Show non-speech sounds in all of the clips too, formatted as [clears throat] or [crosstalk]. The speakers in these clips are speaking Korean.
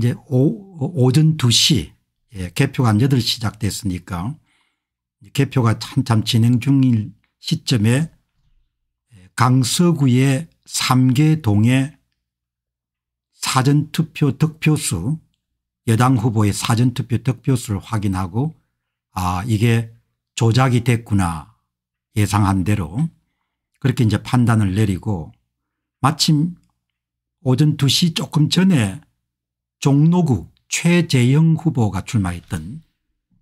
이제 오, 오전 2시 예, 개표가 한 8시 시작됐으니까 개표가 한참 진행 중인 시점에 예, 강서구의 3개 동의 사전투표 득표수 여당 후보의 사전투표 득표수를 확인하고 아 이게 조작이 됐구나 예상한 대로 그렇게 이제 판단을 내리고 마침 오전 2시 조금 전에 종로구 최재형 후보가 출마했던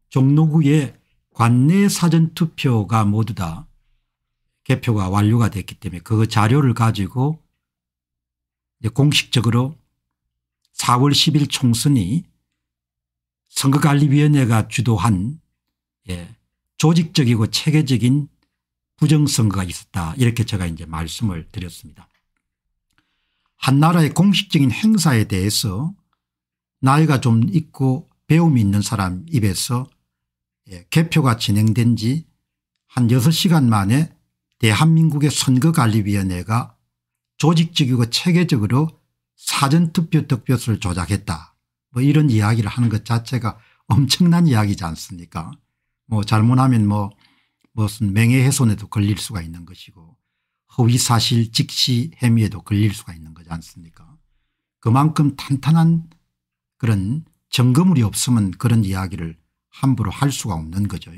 종로구의 관내 사전투표가 모두 다 개표가 완료가 됐기 때문에 그 자료를 가지고 공식적으로 4월 10일 총선이 선거관리위원회가 주도한 예, 조직적이고 체계적인 부정선거가 있었다 이렇게 제가 이제 말씀을 드렸습니다. 한나라의 공식적인 행사에 대해서 나이가 좀 있고 배움이 있는 사람 입에서 예, 개표가 진행된 지 한 6시간 만에 대한민국의 선거관리위원회가 조직적이고 체계적으로 사전투표 득표수를 조작했다. 뭐 이런 이야기를 하는 것 자체가 엄청난 이야기지 않습니까 뭐 잘못하면 뭐 무슨 명예훼손에도 걸릴 수가 있는 것이고 허위사실 직시 혐의에도 걸릴 수가 있는 거지 않습니까 그만큼 탄탄한 그런 점검물이 없으면 그런 이야기를 함부로 할 수가 없는 거죠.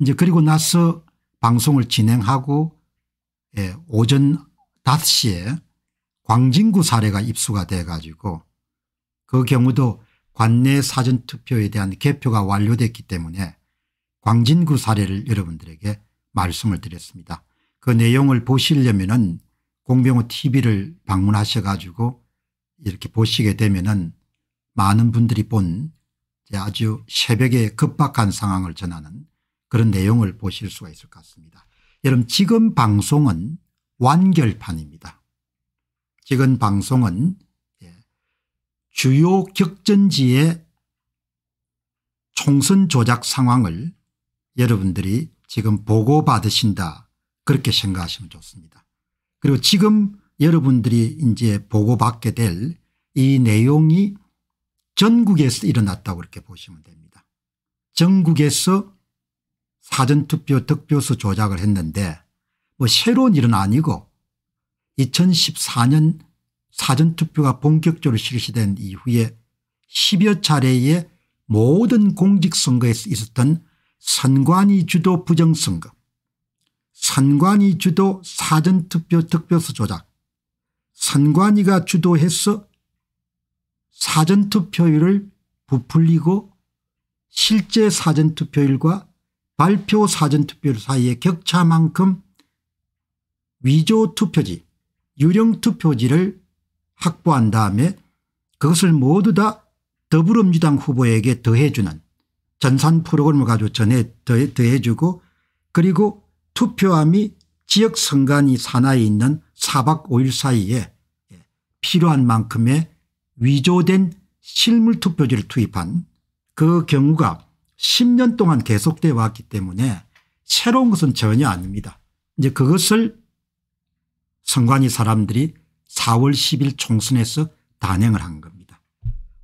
이제 그리고 나서 방송을 진행하고 예, 오전 5시에 광진구 사례가 입수가 돼 가지고 그 경우도 관내 사전투표에 대한 개표가 완료됐기 때문에 광진구 사례를 여러분들에게 말씀을 드렸습니다. 그 내용을 보시려면 은 공병호 tv를 방문하셔 가지고 이렇게 보시게 되면 은 많은 분들이 본 아주 새벽에 급박한 상황을 전하는 그런 내용을 보실 수가 있을 것 같습니다. 여러분 지금 방송은 완결판입니다. 지금 방송은 예, 주요 격전지의 총선 조작 상황을 여러분들이 지금 보고받으신다 그렇게 생각하시면 좋습니다. 그리고 지금 여러분들이 이제 보고받게 될 이 내용이 전국에서 일어났다고 이렇게 보시면 됩니다. 전국에서 사전투표 득표수 조작을 했는데 뭐 새로운 일은 아니고 2014년 사전투표가 본격적으로 실시된 이후에 10여 차례의 모든 공직선거에서 있었던 선관위 주도 부정선거 선관위 주도 사전투표 득표수 조작 선관위가 주도해서 사전투표율을 부풀리고 실제 사전투표율과 발표 사전투표율 사이의 격차만큼 위조투표지 유령투표지를 확보한 다음에 그것을 모두 다 더불어민주당 후보에게 더해주는 전산 프로그램을 가지고 전해 더해주고 그리고 투표함이 지역 선관위 산하에 있는 4박 5일 사이에 필요한 만큼의 위조된 실물 투표지를 투입한 그 경우가 10년 동안 계속되어 왔기 때문에 새로운 것은 전혀 아닙니다. 이제 그것을 선관위 사람들이 4월 10일 총선에서 단행을 한 겁니다.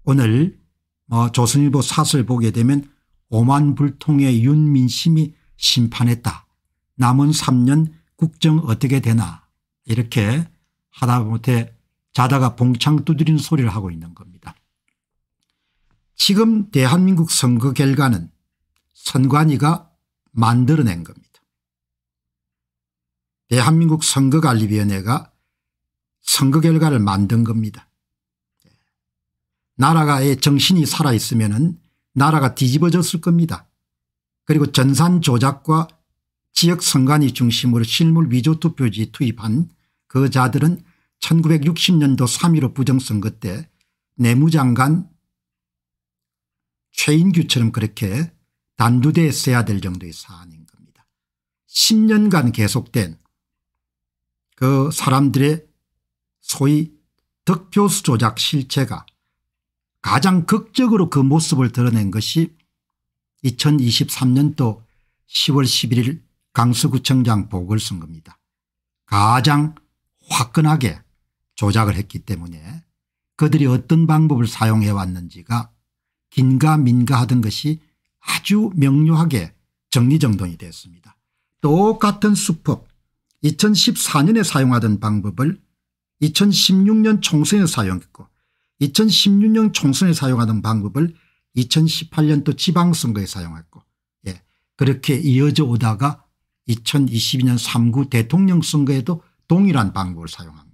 오늘 뭐 조선일보 사설 보게 되면 오만불통의 윤민심이 심판했다. 남은 3년 국정 어떻게 되나 이렇게 하다못해 자다가 봉창 두드리는 소리를 하고 있는 겁니다. 지금 대한민국 선거 결과는 선관위가 만들어낸 겁니다. 대한민국 선거관리위원회가 선거 결과를 만든 겁니다. 나라가의 정신이 살아있으면 나라가 뒤집어졌을 겁니다. 그리고 전산 조작과 지역 선관위 중심으로 실물 위조 투표지 투입한 그 자들은 1960년도 3.15 부정선거 때 내무장관 최인규처럼 그렇게 단두대에 써야 될 정도의 사안인 겁니다. 10년간 계속된 그 사람들의 소위 득표수 조작 실체가 가장 극적으로 그 모습을 드러낸 것이 2023년도 10월 11일 강서구청장 보궐선거입니다. 가장 화끈하게 조작을 했기 때문에 그들이 어떤 방법을 사용해 왔는지가 긴가민가 하던 것이 아주 명료하게 정리정돈이 됐습니다 똑같은 수법 2014년에 사용하던 방법을 2016년 총선에 사용했고 2016년 총선에 사용하던 방법을 2018년 또 지방선거에 사용했고 예. 그렇게 이어져 오다가 2022년 3구 대통령 선거에도 동일한 방법을 사용합니다.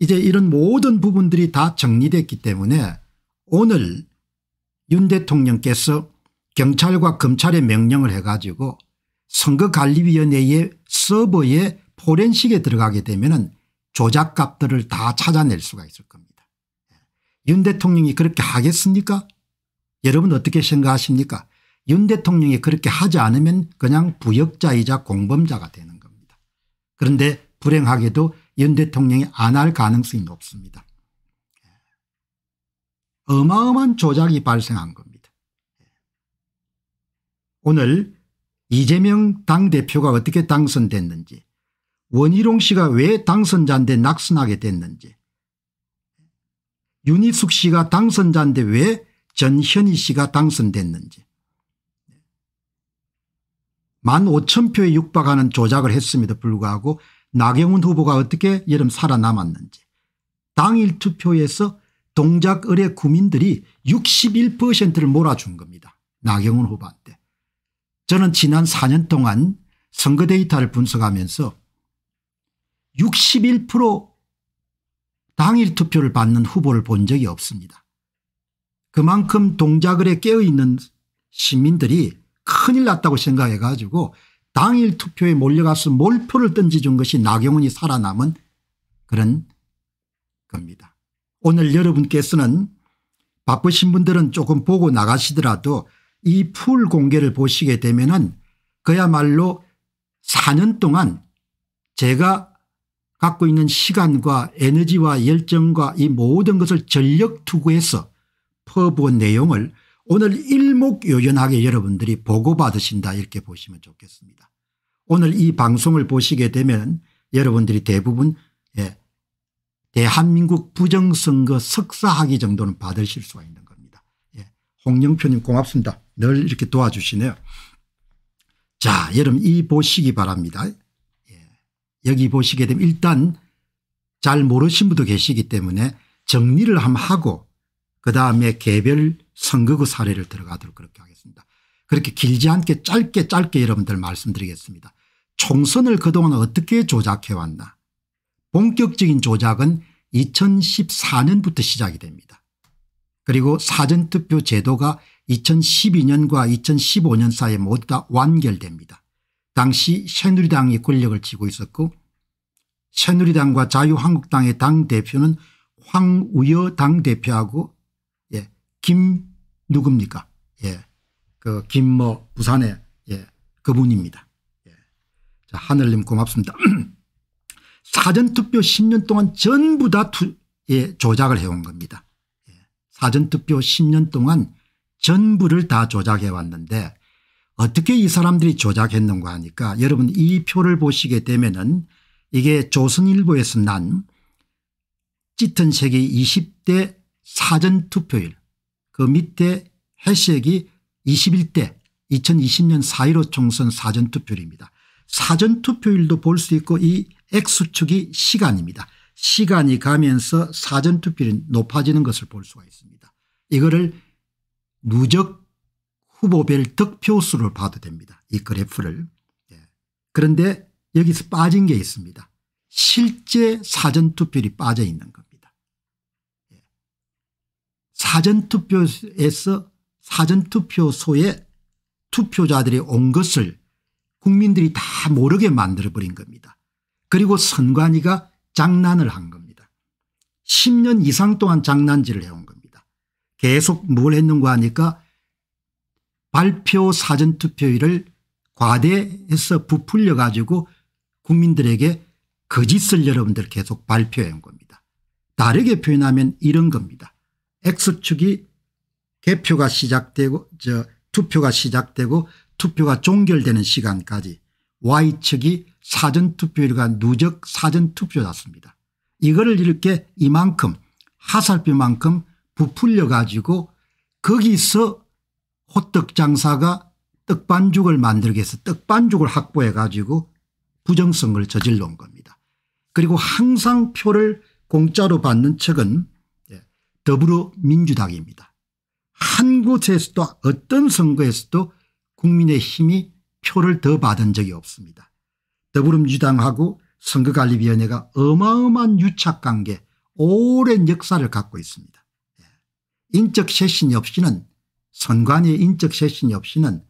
이제 이런 모든 부분들이 다 정리됐기 때문에 오늘 윤 대통령께서 경찰과 검찰의 명령을 해가지고 선거관리위원회의 서버에 포렌식에 들어가게 되면 조작값들을 다 찾아낼 수가 있을 겁니다. 윤 대통령이 그렇게 하겠습니까? 여러분 어떻게 생각하십니까? 윤 대통령이 그렇게 하지 않으면 그냥 부역자이자 공범자가 되는 겁니다. 그런데 불행하게도 윤 대통령이 안 할 가능성이 높습니다. 어마어마한 조작이 발생한 겁니다. 오늘 이재명 당대표가 어떻게 당선됐는지 원희룡 씨가 왜 당선자인데 낙선하게 됐는지 윤희숙 씨가 당선자인데 왜 전현희 씨가 당선됐는지 만 오천 표에 육박하는 조작을 했음에도 불구하고 나경원 후보가 어떻게 여름 살아남았는지 당일 투표에서 동작 을의 구민들이 61%를 몰아준 겁니다. 나경원 후보한테. 저는 지난 4년 동안 선거 데이터를 분석하면서 61% 당일 투표를 받는 후보를 본 적이 없습니다. 그만큼 동작을에 깨어있는 시민들이 큰일 났다고 생각해 가지고 당일 투표에 몰려가서 몰표를 던지준 것이 나경원이 살아남은 그런 겁니다. 오늘 여러분께서는 바쁘신 분들은 조금 보고 나가시더라도 이 풀 공개를 보시게 되면 은 그야말로 4년 동안 제가 갖고 있는 시간과 에너지와 열정과 이 모든 것을 전력 투구해서 퍼부은 내용을 오늘 일목요연하게 여러분들이 보고받으신다 이렇게 보시면 좋겠습니다. 오늘 이 방송을 보시게 되면 여러분들이 대부분 예, 대한민국 부정선거 석사학위 정도는 받으실 수가 있는 겁니다. 예, 홍영표님 고맙습니다. 늘 이렇게 도와주시네요. 자 여러분 이 보시기 바랍니다. 예, 여기 보시게 되면 일단 잘 모르신 분도 계시기 때문에 정리를 한번 하고 그다음에 개별 선거구 그 사례를 들어가도록 그렇게 하겠습니다. 그렇게 길지 않게 짧게 짧게 여러분들 말씀드리겠습니다. 총선을 그동안 어떻게 조작해왔나 본격적인 조작은 2014년부터 시작이 됩니다. 그리고 사전투표 제도가 2012년과 2015년 사이에 모두 다 완결됩니다. 당시 새누리당이 권력을 쥐고 있었고 새누리당과 자유한국당의 당대표는 황우여 당대표하고 예, 김 누굽니까? 예. 그 김모 부산의 예. 그분입니다. 예. 자, 하늘님 고맙습니다. [clears throat] 사전투표 10년 동안 전부 다 투, 예, 조작을 해온 겁니다. 예. 사전투표 10년 동안 전부를 다 조작해 왔는데 어떻게 이 사람들이 조작했는가 하니까 여러분 이 표를 보시게 되면은 이게 조선일보에서 난 짙은 세계 20대 사전투표일 그 밑에 해시액이 21대 2020년 4.15 총선 사전투표율입니다. 사전투표율도 볼 수 있고 이 X축이 시간입니다. 시간이 가면서 사전투표율이 높아지는 것을 볼 수가 있습니다. 이거를 누적 후보별 득표수를 봐도 됩니다. 이 그래프를. 예. 그런데 여기서 빠진 게 있습니다. 실제 사전투표율이 빠져 있는 겁니다. 사전투표에서 사전투표소에 투표자들이 온 것을 국민들이 다 모르게 만들어버린 겁니다. 그리고 선관위가 장난을 한 겁니다. 10년 이상 동안 장난질을 해온 겁니다. 계속 뭘 했는가 하니까 발표 사전투표일을 과대해서 부풀려 가지고 국민들에게 거짓을 여러분들 계속 발표해 온 겁니다. 다르게 표현하면 이런 겁니다. X축이 개표가 시작되고 저 투표가 시작되고 투표가 종결되는 시간까지 Y측이 사전투표율과 누적 사전투표였습니다. 이거를 이렇게 이만큼 하살표만큼 부풀려 가지고 거기서 호떡 장사가 떡반죽을 만들기 위해서 떡반죽을 확보해 가지고 부정성을 저질러 온 겁니다. 그리고 항상 표를 공짜로 받는 측은 더불어민주당입니다. 한 곳에서도 어떤 선거에서도 국민의 힘이 표를 더 받은 적이 없습니다. 더불어민주당하고 선거관리위원회가 어마어마한 유착관계 오랜 역사를 갖고 있습니다. 예. 인적 쇄신이 없이는 선관위의 인적 쇄신이 없이는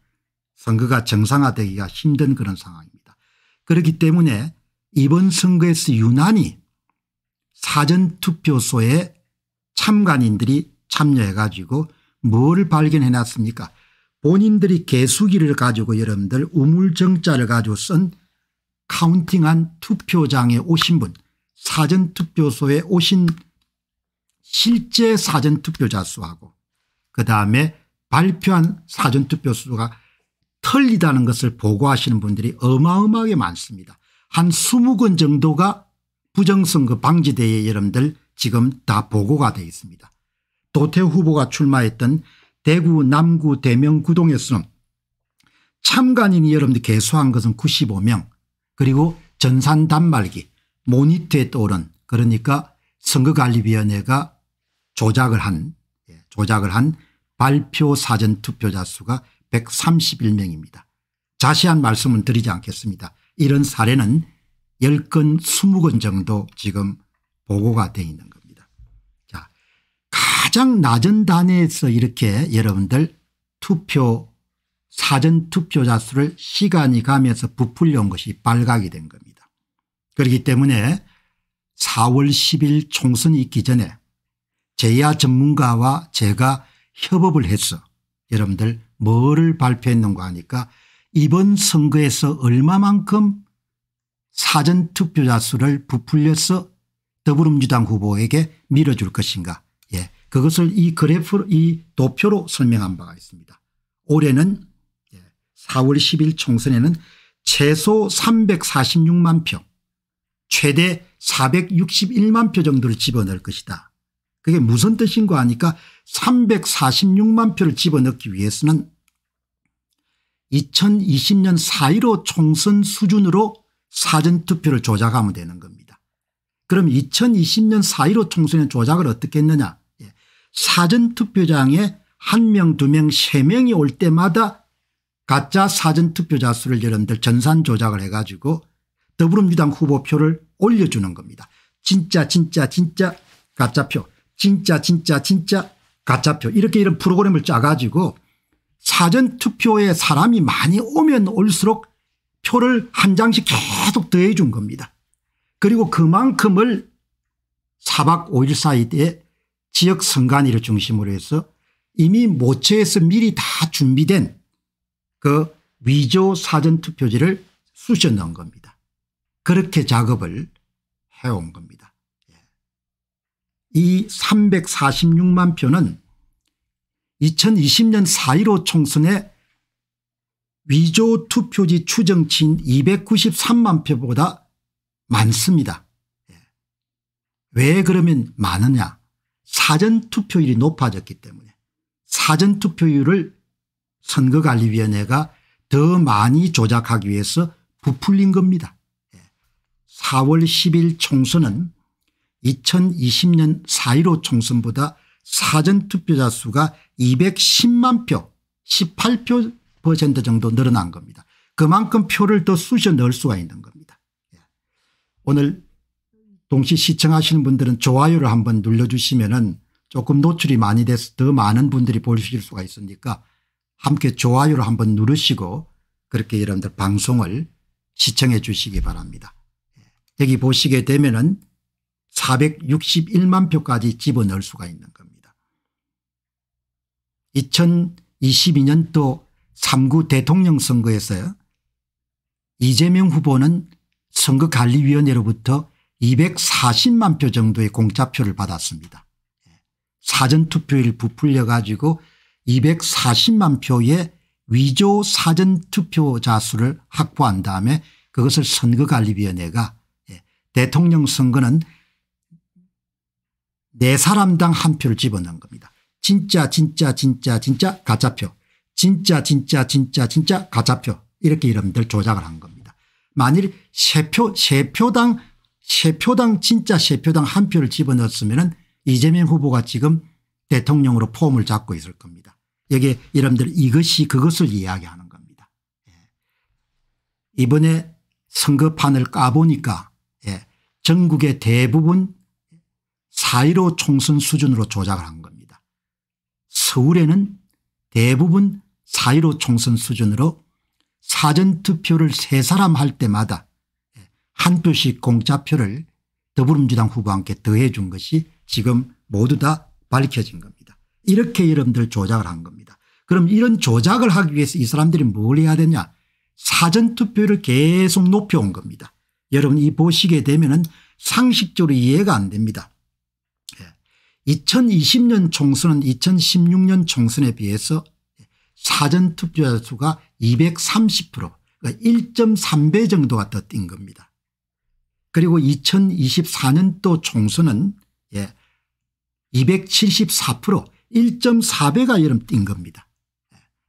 선거가 정상화되기가 힘든 그런 상황입니다. 그렇기 때문에 이번 선거에서 유난히 사전투표소에 참관인들이 참여해 가지고 뭘 발견해 놨습니까 본인들이 개수기를 가지고 여러분들 우물정자를 가지고 쓴 카운팅한 투표장에 오신 분 사전투표소에 오신 실제 사전투표자 수하고 그다음에 발표한 사전투표 수가 틀리다는 것을 보고하시는 분들이 어마어마하게 많습니다. 한 20건 정도가 부정선거 방지대에 여러분들 지금 다 보고가 되어 있습니다. 도태 후보가 출마했던 대구 남구 대명 구동에서는 참관인이 여러분들 개수한 것은 95명 그리고 전산 단말기 모니터에 떠오른 그러니까 선거관리위원회가 조작을 한 예, 조작을 한 발표 사전 투표자 수가 131명입니다. 자세한 말씀은 드리지 않겠습니다. 이런 사례는 10건 20건 정도 지금 보고가 되어 있는 겁니다. 자, 가장 낮은 단위에서 이렇게 여러분들 투표 사전 투표자 수를 시간이 가면서 부풀려온 것이 발각이 된 겁니다. 그렇기 때문에 4월 10일 총선이 있기 전에 제야 전문가와 제가 협업을 했어. 여러분들 뭐를 발표했는가 하니까 이번 선거에서 얼마만큼 사전투표자 수를 부풀려서 더불어민주당 후보에게 밀어줄 것인가 예. 그것을 이 그래프 이 도표로 설명한 바가 있습니다. 올해는 4월 예, 10일 총선에는 최소 346만 표 최대 461만 표 정도를 집어넣을 것이다. 그게 무슨 뜻인가 하니까 346만 표를 집어넣기 위해서는 2020년 4.15 총선 수준으로 사전투표를 조작하면 되는 겁니다. 그럼 2020년 4.15 총선의 조작을 어떻게 했느냐 예. 사전투표장에 한 명, 두 명, 세 명이 올 때마다 가짜 사전투표자 수를 여러분들 전산 조작을 해가지고 더불어민주당 후보표를 올려주는 겁니다. 진짜 진짜 진짜 가짜표 진짜 진짜 진짜 가짜표 이렇게 이런 프로그램을 짜가지고 사전투표에 사람이 많이 오면 올수록 표를 한 장씩 계속 더해 준 겁니다. 그리고 그만큼을 4박 5일 사이 때 지역 선관위를 중심으로 해서 이미 모처에서 미리 다 준비된 그 위조 사전투표지를 쑤셔 넣은 겁니다. 그렇게 작업을 해온 겁니다. 예. 이 346만 표는 2020년 4.15 총선에 위조 투표지 추정치인 293만 표보다 많습니다. 예. 왜 그러면 많으냐 사전투표율이 높아졌기 때문에 사전투표율을 선거관리위원회가 더 많이 조작하기 위해서 부풀린 겁니다. 4월 예. 10일 총선은 2020년 4.15 총선보다 사전투표자 수가 210만 표18% 정도 늘어난 겁니다. 그만큼 표를 더 쑤셔 넣을 수가 있는 겁니다. 오늘 동시 시청하시는 분들은 좋아요를 한번 눌러주시면 은 조금 노출이 많이 돼서 더 많은 분들이 보실 수가 있으니까 함께 좋아요를 한번 누르시고 그렇게 여러분들 방송을 시청해 주시기 바랍니다. 여기 보시게 되면 은 461만 표까지 집어넣을 수가 있는 겁니다. 2022년도 3구 대통령 선거에서 이재명 후보는 선거관리위원회로부터 240만 표 정도의 공짜표를 받았습니다. 사전투표일 부풀려 가지고 240만 표의 위조 사전투표자 수를 확보한 다음에 그것을 선거관리위원회가 예, 대통령 선거는 네 사람당 한 표를 집어넣은 겁니다. 진짜 진짜 진짜 진짜 가짜표 진짜 진짜 진짜 진짜 가짜표 이렇게 이름들 조작을 한 겁니다. 만일 세표 세표당 세표당 진짜 세표당 한 표를 집어넣었으면 이재명 후보가 지금 대통령으로 폼을 잡고 있을 겁니다. 여기에 여러분들 이것이 그것을 이야기하는 겁니다. 예. 이번에 선거판을 까보니까 예. 전국의 대부분 4.15 총선 수준으로 조작을 한 겁니다. 서울에는 대부분 4.15 총선 수준으로 사전투표를 세 사람 할 때마다 한 표씩 공짜표를 더불어민주당 후보와 함께 더해 준 것이 지금 모두 다 밝혀진 겁니다. 이렇게 여러분들 조작을 한 겁니다. 그럼 이런 조작을 하기 위해서 이 사람들이 뭘 해야 되냐 사전투표를 계속 높여온 겁니다. 여러분 이 보시게 되면 은 상식적으로 이해가 안 됩니다. 2020년 예. 총선은 2016년 총선에 비해서 사전투표자 수가 230% 그러니까 1.3배 정도가 더 뛴 겁니다. 그리고 2024년도 총선은 예, 274% 1.4배가 이름 뛴 겁니다.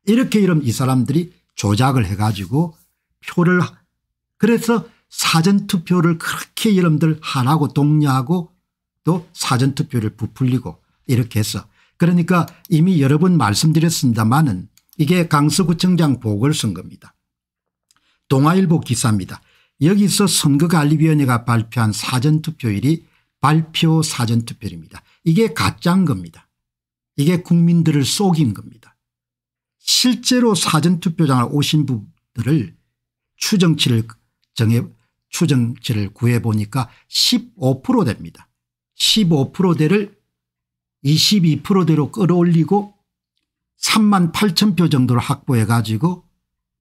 이렇게 이름 이 사람들이 조작을 해가지고 표를 그래서 사전투표를 그렇게 이름들 하라고 독려하고 또 사전투표를 부풀리고 이렇게 해서 그러니까 이미 여러 번 말씀드렸습니다만은 이게 강서구청장 보궐선거입니다. 동아일보 기사입니다. 여기서 선거관리위원회가 발표한 사전투표일이 발표 사전투표입니다. 이게 가짜인 겁니다. 이게 국민들을 속인 겁니다. 실제로 사전투표장을 오신 분들을 추정치를 정해 추정치를 구해보니까 15% 됩니다. 15%대를 22%대로 끌어올리고 3만 8천 표 정도를 확보해 가지고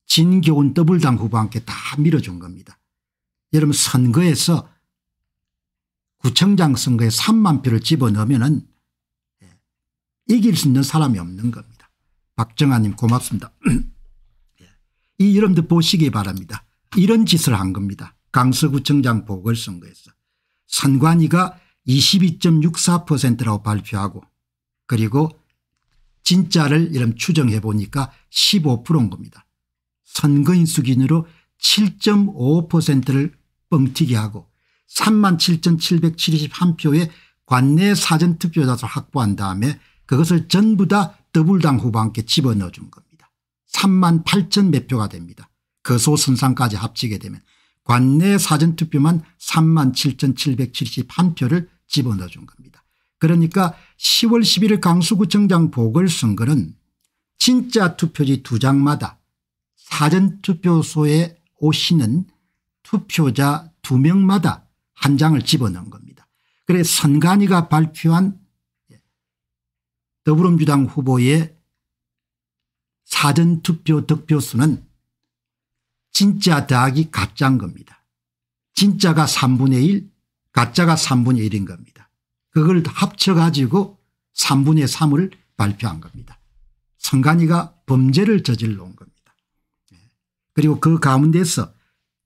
진교훈 더블당 후보와 함께 다 밀어준 겁니다. 여러분 선거에서 구청장 선거에 3만 표를 집어넣으면 은 예, 이길 수 있는 사람이 없는 겁니다. 박정아님 고맙습니다. [clears throat] 이 여러분들 보시기 바랍니다. 이런 짓을 한 겁니다. 강서구청장 보궐선거에서 선관위가 22.64%라고 발표하고 그리고 진짜를 이름 추정해 보니까 15%인 겁니다. 선거인 수준으로 기 7.5%를 뻥튀기 하고 37,771표의 관내 사전투표자를 확보한 다음에 그것을 전부 다 더블당 후보한테 집어넣어 준 겁니다. 3만 8천 몇 표가 됩니다. 그소선상까지 합치게 되면 관내 사전투표만 3만 7,771표를 집어넣어 준 겁니다. 그러니까 10월 11일 강수구청장 보궐선거는 진짜 투표지 두 장마다 사전투표소에 오시는 투표자 두 명마다 한 장을 집어넣은 겁니다. 그래 선관위가 발표한 더불어민주당 후보의 사전투표 득표수는 진짜 더하기 가짜인 겁니다. 진짜가 3분의 1 가짜가 3분의 1인 겁니다. 그걸 합쳐가지고 3분의 3을 발표한 겁니다. 성간이가 범죄를 저질러 온 겁니다. 예. 그리고 그 가운데서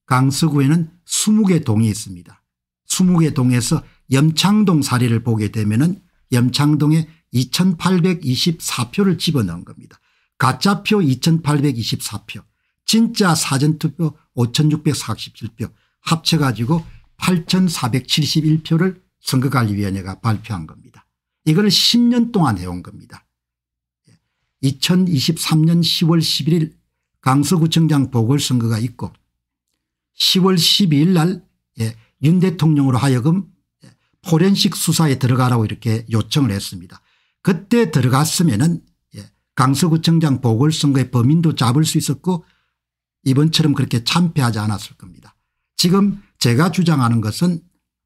강서구에는 20개 동이 있습니다. 20개 동에서 염창동 사례를 보게 되면 은 염창동에 2824표를 집어넣은 겁니다. 가짜표 2824표 진짜 사전투표 5647표 합쳐가지고 8471표를 선거관리위원회가 발표한 겁니다. 이걸 10년 동안 해온 겁니다. 2023년 10월 11일 강서구청장 보궐선거가 있고 10월 12일 날윤 예, 대통령으로 하여금 예, 포렌식 수사에 들어가라고 이렇게 요청을 했습니다. 그때 들어갔으면 은 예, 강서구청장 보궐선거의 범인도 잡을 수 있었고 이번처럼 그렇게 참패하지 않았을 겁니다. 지금 제가 주장하는 것은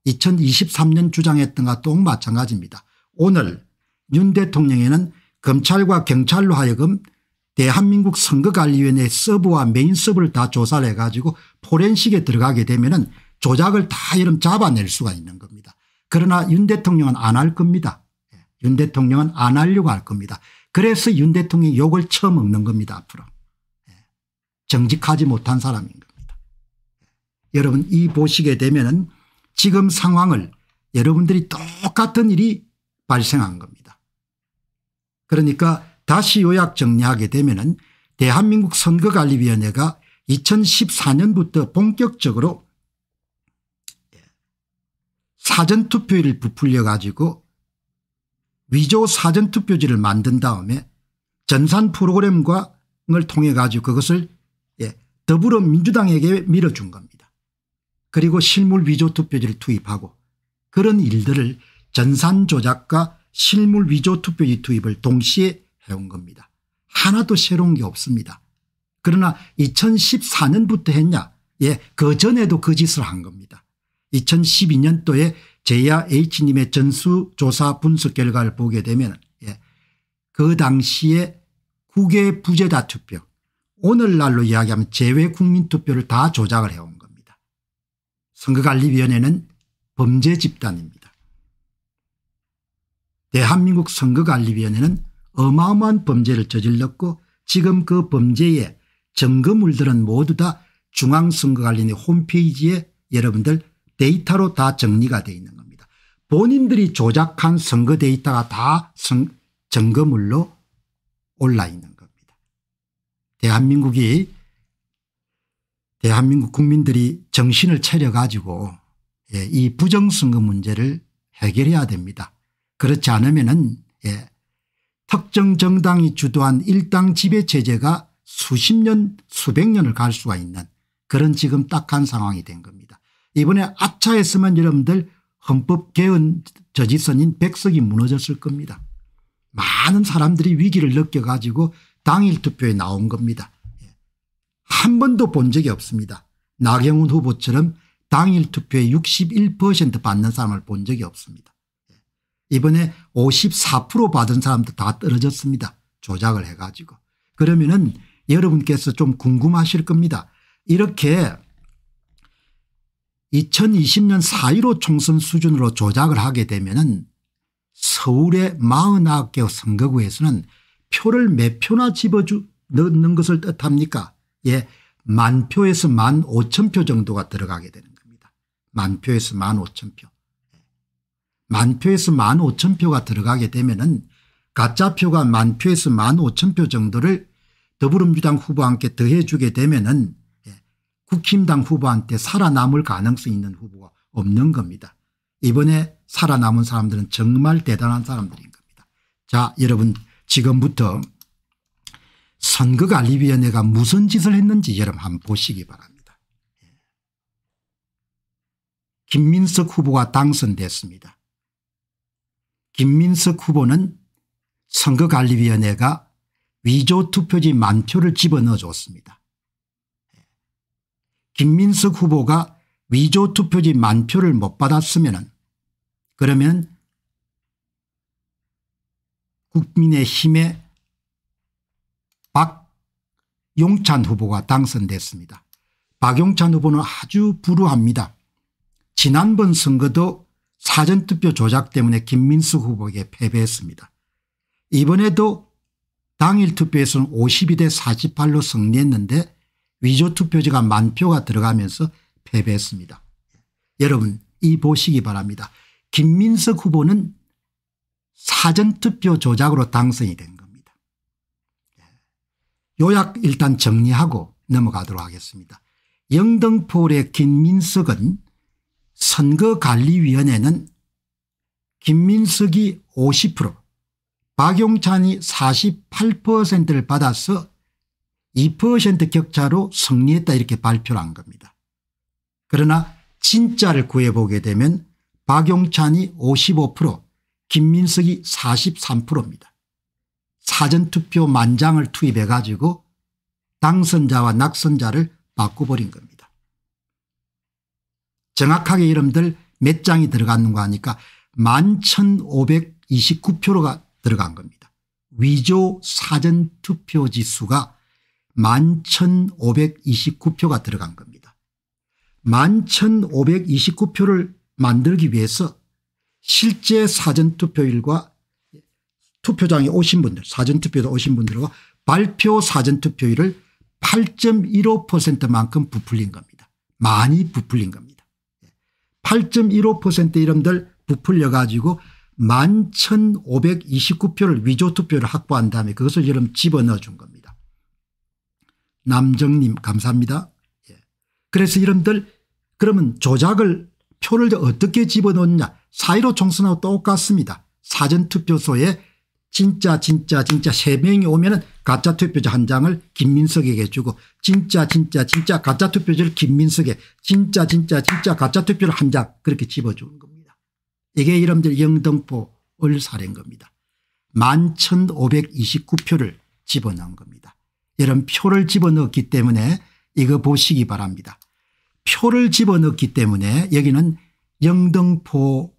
2023년 주장했던 것똑 마찬가지입니다. 오늘 윤 대통령에는 검찰과 경찰로 하여금 대한민국 선거관리위원회 서브와 메인 서브를 다 조사를 해가지고 포렌식에 들어가게 되면 은 조작을 다 이름 잡아낼 수가 있는 겁니다. 그러나 윤 대통령은 안 할 겁니다. 예, 윤 대통령은 안 하려고 할 겁니다. 그래서 윤 대통령이 욕을 쳐먹는 겁니다 앞으로. 예, 정직하지 못한 사람인 겁니다. 예, 여러분 이 보시게 되면 은 지금 상황을 여러분들이 똑같은 일이 발생한 겁니다. 그러니까 다시 요약 정리하게 되면 은 대한민국 선거관리위원회가 2014년부터 본격적으로 사전투표율을 부풀려 가지고 위조 사전투표지를 만든 다음에 전산 프로그램과 을 통해 가지고 그것을 예, 더불어민주당에게 밀어준 겁니다. 그리고 실물 위조 투표지를 투입하고 그런 일들을 전산 조작과 실물 위조 투표지 투입을 동시에 해온 겁니다. 하나도 새로운 게 없습니다. 그러나 2014년부터 했냐 예, 그 전에도 그 짓을 한 겁니다. 2012년도에 제야 H님의 전수조사 분석 결과를 보게 되면 예, 그 당시에 국외 부재다 투표 오늘날로 이야기하면 재외국민투표를 다 조작을 해온 겁니다. 선거관리위원회는 범죄 집단입니다. 대한민국 선거관리위원회는 어마어마한 범죄를 저질렀고 지금 그 범죄의 증거물들은 모두 다 중앙선거관리위 원회 홈페이지에 여러분들 데이터로 다 정리가 되어 있는 겁니다. 본인들이 조작한 선거 데이터가 다 증거물로 올라 있는 겁니다. 대한민국이 대한민국 국민들이 정신을 차려 가지고 예, 이 부정선거 문제를 해결해야 됩니다. 그렇지 않으면 예, 특정 정당이 주도한 일당 지배체제가 수십 년 수백 년을 갈 수가 있는 그런 지금 딱한 상황이 된 겁니다. 이번에 아차했으면 여러분들 헌법 개헌 저지선인 백석이 무너졌을 겁니다. 많은 사람들이 위기를 느껴 가지고 당일 투표에 나온 겁니다. 한 번도 본 적이 없습니다. 나경원 후보처럼 당일 투표에 61% 받는 사람을 본 적이 없습니다. 이번에 54% 받은 사람도 다 떨어졌습니다. 조작을 해가지고. 그러면은 여러분께서 좀 궁금하실 겁니다. 이렇게 2020년 4.15 총선 수준으로 조작을 하게 되면은 서울의 49개 선거구에서는 표를 몇 표나 집어 넣는 것을 뜻합니까? 예, 만 표에서 만 오천 표 정도가 들어가게 되는 겁니다. 만 표에서 만 오천 표. 예. 만 표에서 만 오천 표가 들어가게 되면은 가짜 표가 만 표에서 만 오천 표 정도를 더불어민주당 후보 함께 더해주게 되면은 예, 국힘당 후보한테 살아남을 가능성이 있는 후보가 없는 겁니다. 이번에 살아남은 사람들은 정말 대단한 사람들인 겁니다. 자 여러분 지금부터 선거관리위원회가 무슨 짓을 했는지 여러분 한번 보시기 바랍니다. 예. 김민석 후보가 당선됐습니다. 김민석 후보는 선거관리위원회가 위조 투표지 만표를 집어넣어 줬습니다. 예. 김민석 후보가 위조 투표지 만표를 못 받았으면 그러면 국민의힘의 용찬 후보가 당선됐습니다. 박용찬 후보는 아주 불우합니다. 지난번 선거도 사전투표 조작 때문에 김민수 후보에게 패배했습니다. 이번에도 당일 투표에서는 52대 48로 승리했는데 위조투표지가 만표가 들어가면서 패배했습니다. 여러분 이 보시기 바랍니다. 김민석 후보는 사전투표 조작으로 당선이 된 요약 일단 정리하고 넘어가도록 하겠습니다. 영등포울의 김민석은 선거관리위원회는 김민석이 50% 박용찬이 48%를 받아서 2% 격차로 승리했다 이렇게 발표를 한 겁니다. 그러나 진짜를 구해보게 되면 박용찬이 55% 김민석이 43%입니다. 사전투표 만장을 투입해 가지고 당선자와 낙선자를 바꿔버린 겁니다. 정확하게 이름들 몇 장이 들어갔는 거 하니까 11,529표가 들어간 겁니다. 위조 사전투표 지수가 11,529표가 들어간 겁니다. 11,529표를 만들기 위해서 실제 사전투표율과 투표장에 오신 분들 사전투표도 오신 분들과 발표 사전투표율을 8.15%만큼 부풀린 겁니다. 많이 부풀린 겁니다. 8.15% 이름들 부풀려 가지고 11,529표를 위조투표를 확보한 다음에 그것을 여름 집어넣어 준 겁니다. 남정님 감사합니다. 예. 그래서 이름들 그러면 조작을 표를 어떻게 집어넣느냐 사이로 총선하고 똑같습니다. 사전투표소에 진짜 진짜 진짜 세 명이 오면은 가짜 투표지한 장을 김민석에게 주고 진짜 진짜 진짜 가짜 투표지를 김민석에 진짜 진짜 진짜 가짜 투표를 한 장 그렇게 집어주는 겁니다. 이게 여러분들 영등포 을사례인 겁니다. 11,529표를 집어넣은 겁니다. 여러분 표를 집어넣었기 때문에 이거 보시기 바랍니다. 표를 집어넣기 때문에 여기는 영등포을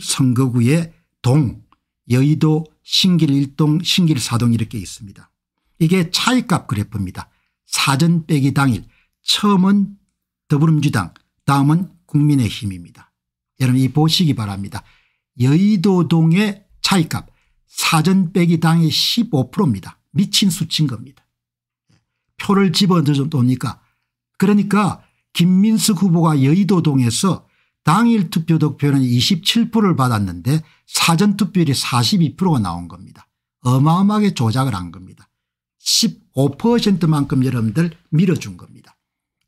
선거구의 동 여의도 신길 1동 신길 4동 이렇게 있습니다. 이게 차익값 그래프입니다. 사전 빼기 당일 처음은 더불어민주당 다음은 국민의힘입니다. 여러분 이 보시기 바랍니다. 여의도동의 차익값 사전 빼기 당일 15%입니다. 미친 수치인 겁니다. 표를 집어넣어 놓으니까 그러니까 김민석 후보가 여의도동에서 당일 투표 득표는 27%를 받았는데 사전 투표율이 42%가 나온 겁니다. 어마어마하게 조작을 한 겁니다. 15%만큼 여러분들 밀어준 겁니다.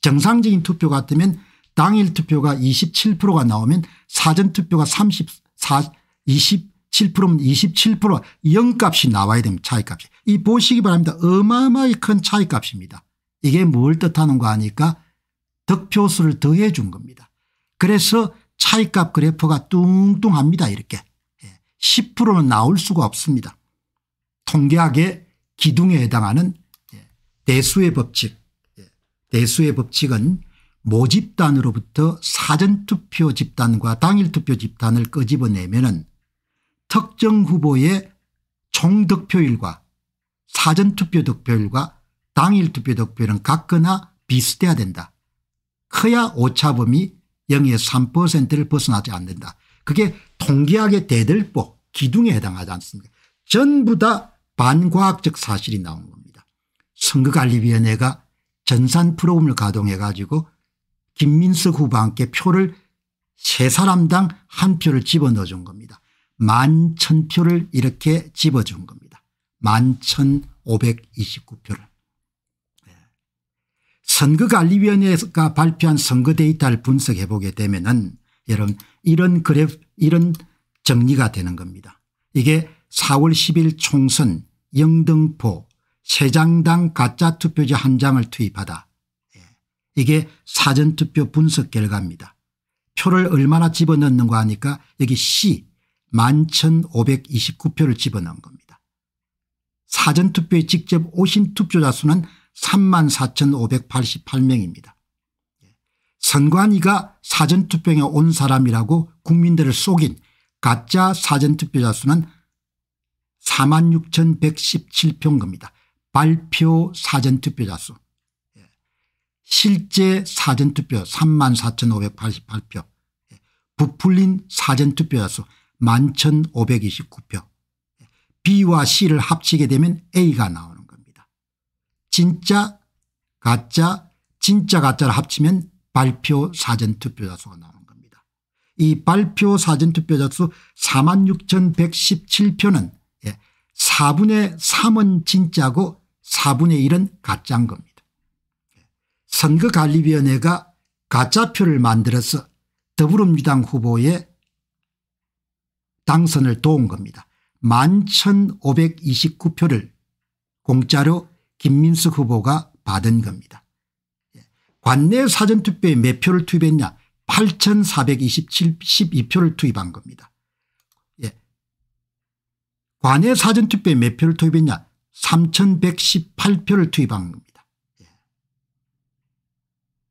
정상적인 투표 같으면 당일 투표가 27%가 나오면 사전 투표가 34, 27%면 27% 0값이 나와야 됩니다. 차이값이. 이 보시기 바랍니다. 어마어마하게 큰 차이값입니다. 이게 뭘뜻하는거아니까 득표수를 더해 준 겁니다. 그래서 차이값 그래프가 뚱뚱합니다 이렇게 10%는 예, 나올 수가 없습니다. 통계학의 기둥에 해당하는 예, 대수의 법칙 예, 대수의 법칙은 모집단으로부터 사전투표 집단과 당일투표 집단을 끄집어내면 은 특정 후보의 총득표율과 사전투표 득표율과 당일투표 득표율은 같거나 비슷해야 된다. 커야 오차범위 영의 3%를 벗어나지 않는다. 그게 통계학의 대들보 기둥에 해당하지 않습니다. 전부 다 반과학적 사실이 나온 겁니다. 선거관리위원회가 전산 프로그램을 가동해 가지고 김민석 후보한테 표를 세 사람당 한 표를 집어넣어 준 겁니다. 만 천 표를 이렇게 집어준 겁니다. 만 천 오백이십구 표를. 선거관리위원회가 발표한 선거 데이터를 분석해 보게 되면은 여러분 이런 그래프 이런 정리가 되는 겁니다. 이게 4월 10일 총선 영등포 세장당 가짜 투표지 한 장을 투입하다. 예. 이게 사전투표 분석 결과입니다. 표를 얼마나 집어넣는가 하니까 여기 C 11,529표를 집어넣은 겁니다. 사전투표에 직접 오신 투표자 수는 34,588명입니다. 선관위가 사전투표에 온 사람이라고 국민들을 속인 가짜 사전투표자 수는 46,117표입니다. 발표 사전투표자 수. 예. 실제 사전투표 34,588표. 예. 부풀린 사전투표자 수 11,529표. 예. B와 C를 합치게 되면 A가 나오는 진짜 가짜 진짜 가짜를 합치면 발표 사전투표자 수가 나오는 겁니다. 이 발표 사전투표자 수 46,117표는 4분의 3은 진짜고 4분의 1은 가짜인 겁니다. 예, 선거관리위원회가 가짜표를 만들어서 더불어민주당 후보의 당선을 도운 겁니다. 11,529표를 공짜로 김민석 후보가 받은 겁니다. 예. 관내 사전투표에 몇 표를 투입했냐 8,427표를 투입한 겁니다. 예. 관외 사전투표에 몇 표를 투입했냐 3,118표를 투입한 겁니다. 예.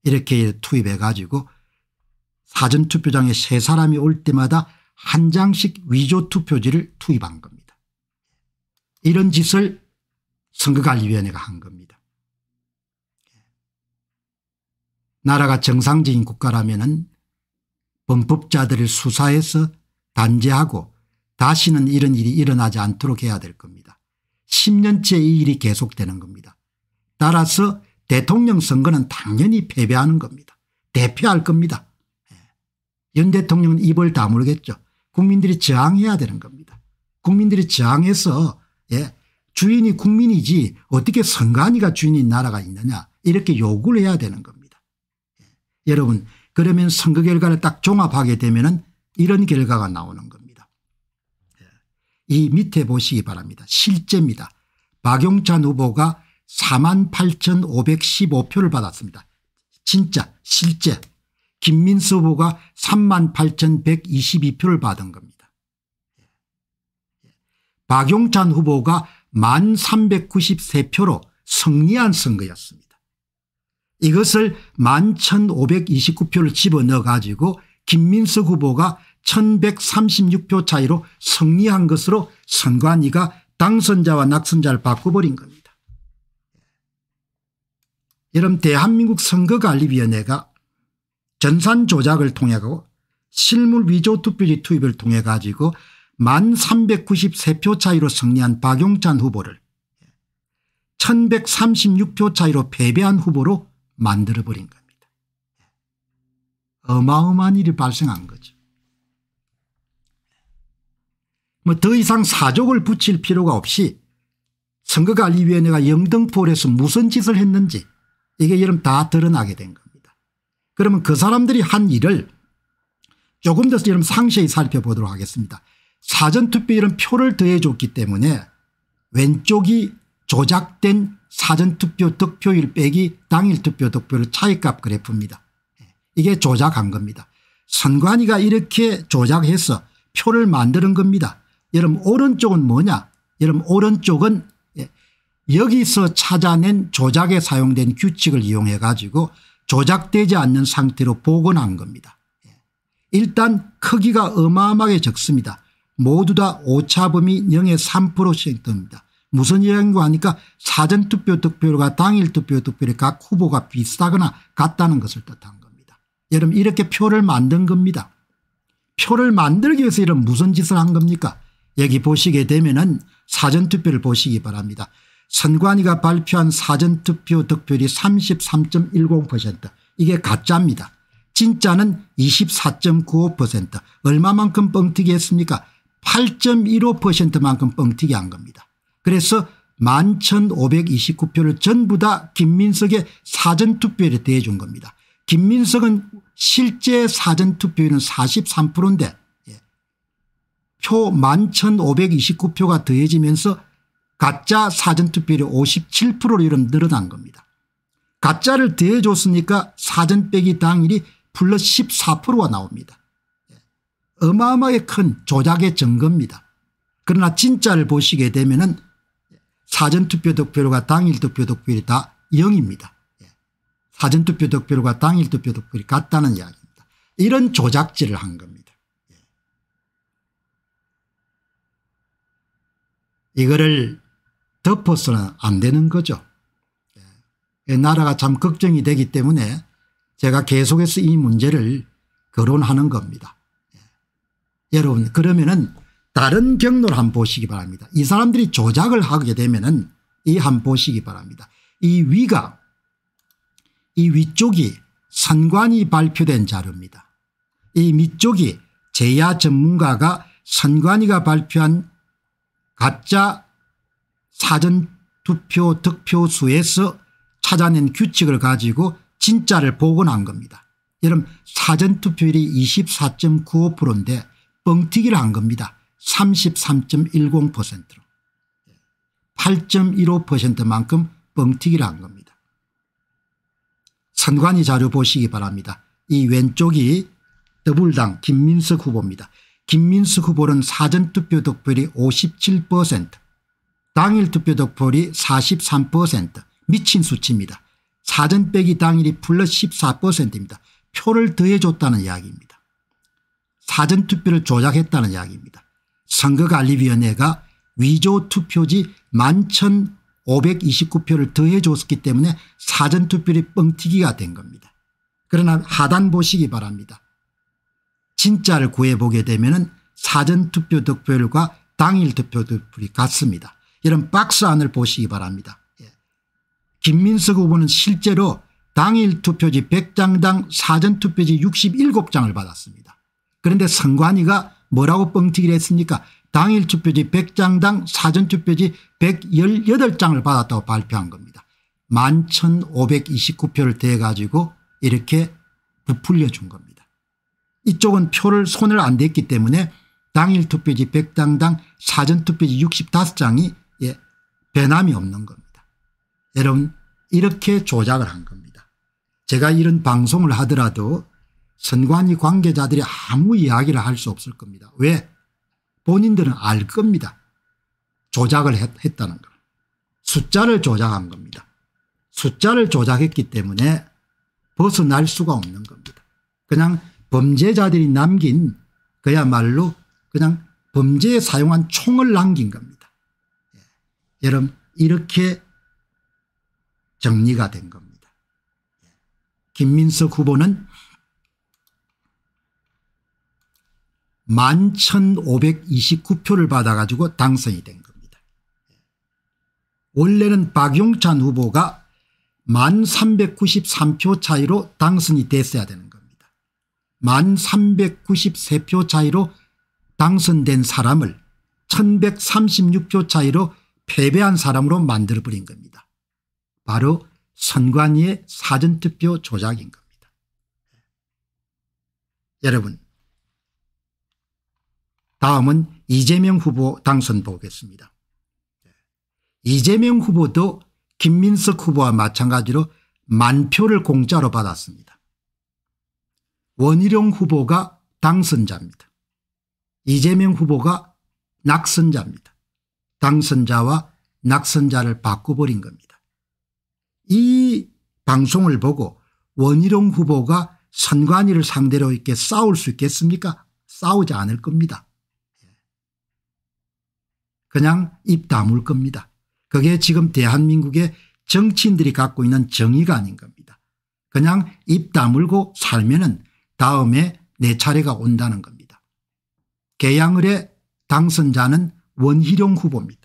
이렇게 투입해 가지고 사전투표장에 세 사람이 올 때마다 한 장씩 위조투표지를 투입한 겁니다. 이런 짓을 선거관리위원회가 한 겁니다. 나라가 정상적인 국가라면은 범법자들을 수사해서 단죄하고 다시는 이런 일이 일어나지 않도록 해야 될 겁니다. 10년째 이 일이 계속되는 겁니다. 따라서 대통령 선거는 당연히 패배하는 겁니다. 대표할 겁니다. 예. 연 대통령은 입을 다물겠죠. 국민들이 저항해야 되는 겁니다. 국민들이 저항해서 예, 주인이 국민이지 어떻게 선관위가 주인인 나라가 있느냐 이렇게 요구를 해야 되는 겁니다. 예. 여러분 그러면 선거 결과를 딱 종합하게 되면 이런 결과가 나오는 겁니다. 예. 이 밑에 보시기 바랍니다. 실제입니다. 박용찬 후보가 48,515표를 받았습니다. 진짜 실제 김민수 후보가 38,122표를 받은 겁니다. 예. 박용찬 후보가 1393표로 승리한 선거였습니다. 이것을 11,529표를 집어넣어 가지고 김민석 후보가 1136표 차이로 승리한 것으로 선관위가 당선자와 낙선자를 바꿔버린 겁니다. 여러분 대한민국 선거관리위원회가 전산 조작을 통하 실물 위조 투표지 투입을 통해 가지고 만 393표 차이로 승리한 박용찬 후보를 1136표 차이로 패배한 후보로 만들어버린 겁니다. 어마어마한 일이 발생한 거죠. 뭐 더 이상 사족을 붙일 필요가 없이 선거관리위원회가 영등포에서 홀 무슨 짓을 했는지 이게 여러분 다 드러나게 된 겁니다. 그러면 그 사람들이 한 일을 조금 더 여러분 상세히 살펴보도록 하겠습니다. 사전투표에 이런 표를 더해줬기 때문에 왼쪽이 조작된 사전투표 득표율 빼기 당일투표 득표율 차이값 그래프입니다. 이게 조작한 겁니다. 선관위가 이렇게 조작해서 표를 만드는 겁니다. 여러분 오른쪽은 뭐냐 여러분 오른쪽은 예, 여기서 찾아낸 조작에 사용된 규칙을 이용해 가지고 조작되지 않는 상태로 복원한 겁니다. 예, 일단 크기가 어마어마하게 적습니다. 모두 다 오차범위 0의 3%씩 뜹니다. 무슨 이야기인가 하니까 사전투표 득표율과 당일 투표 득표율이 각 후보가 비슷하거나 같다는 것을 뜻한 겁니다. 여러분 이렇게 표를 만든 겁니다. 표를 만들기 위해서 이런 무슨 짓을 한 겁니까 여기 보시게 되면 은 사전투표를 보시기 바랍니다. 선관위가 발표한 사전투표 득표율이 33.10% 이게 가짜입니다. 진짜는 24.95% 얼마만큼 뻥튀기 했습니까 8.15%만큼 뻥튀기 한 겁니다. 그래서 11,529표를 전부 다 김민석의 사전투표에 대해준 겁니다. 김민석은 실제 사전투표율은 43%인데 예, 표 11,529표가 더해지면서 가짜 사전투표율이 57%로 이름 늘어난 겁니다. 가짜를 더해줬으니까 사전 빼기 당일이 플러스 14%가 나옵니다. 어마어마하게 큰 조작의 증거입니다. 그러나 진짜를 보시게 되면 은 사전투표 득표율과 당일 투표 득표율이 다 0입니다. 예. 사전투표 득표율과 당일 투표 득표율이 같다는 이야기입니다. 이런 조작질을 한 겁니다. 예. 이거를 덮어서는 안 되는 거죠. 예. 나라가 참 걱정이 되기 때문에 제가 계속해서 이 문제를 거론하는 겁니다. 여러분 그러면은 다른 경로를 한번 보시기 바랍니다. 이 사람들이 조작을 하게 되면은 이 한번 보시기 바랍니다. 이 위가 이 위쪽이 선관이 발표된 자료입니다. 이 밑쪽이 제야 전문가가 선관위가 발표한 가짜 사전투표 득표수에서 찾아낸 규칙을 가지고 진짜를 복원한 겁니다. 여러분 사전투표율이 24.95%인데 뻥튀기를 한 겁니다. 33.10%로 8.15%만큼 뻥튀기를 한 겁니다. 선관위 자료 보시기 바랍니다. 이 왼쪽이 더불당 김민석 후보입니다. 김민석 후보는 사전투표 득표율이 57% 당일 투표 득표율이 43% 미친 수치입니다. 사전 빼기 당일이 플러스 14%입니다. 표를 더해줬다는 이야기입니다. 사전투표를 조작했다는 이야기입니다. 선거관리위원회가 위조 투표지 11,529표를 더해 줬기 때문에 사전투표율이 뻥튀기가 된 겁니다. 그러나 하단 보시기 바랍니다. 진짜를 구해보게 되면 사전투표 득표율과 당일 투표 득표율이 같습니다. 이런 박스 안을 보시기 바랍니다. 예. 김민석 후보는 실제로 당일 투표지 100장당 사전투표지 67장을 받았습니다. 그런데 선관위가 뭐라고 뻥튀기를 했습니까 당일 투표지 100장당 사전 투표지 118장을 받았다고 발표한 겁니다. 11,529표를 대해 가지고 이렇게 부풀려 준 겁니다. 이쪽은 표를 손을 안 댔기 때문에 당일 투표지 100장당 사전 투표지 65장이 예, 배남이 없는 겁니다. 여러분 이렇게 조작을 한 겁니다. 제가 이런 방송을 하더라도 선관위 관계자들이 아무 이야기를 할 수 없을 겁니다. 왜? 본인들은 알 겁니다. 조작을 했, 다는 걸. 숫자를 조작한 겁니다. 숫자를 조작했기 때문에 벗어날 수가 없는 겁니다. 그냥 범죄자들이 남긴 그야말로 그냥 범죄에 사용한 총을 남긴 겁니다. 예. 여러분 이렇게 정리가 된 겁니다. 예. 김민석 후보는 11,529표를 받아가지고 당선이 된 겁니다. 원래는 박용찬 후보가 1,393표 차이로 당선이 됐어야 되는 겁니다. 1,393표 차이로 당선된 사람을 1,136표 차이로 패배한 사람으로 만들어버린 겁니다. 바로 선관위의 사전투표 조작인 겁니다. 여러분 다음은 이재명 후보 당선 보겠습니다. 네. 이재명 후보도 김민석 후보와 마찬가지로 만 표를 공짜로 받았습니다. 원희룡 후보가 당선자입니다. 이재명 후보가 낙선자입니다. 당선자와 낙선자를 바꿔버린 겁니다. 이 방송을 보고 원희룡 후보가 선관위를 상대로 이렇게 싸울 수 있겠습니까? 싸우지 않을 겁니다. 그냥 입 다물 겁니다. 그게 지금 대한민국의 정치인들이 갖고 있는 정의가 아닌 겁니다. 그냥 입 다물고 살면 은 다음에 내 차례가 온다는 겁니다. 개양을의 당선자는 원희룡 후보입니다.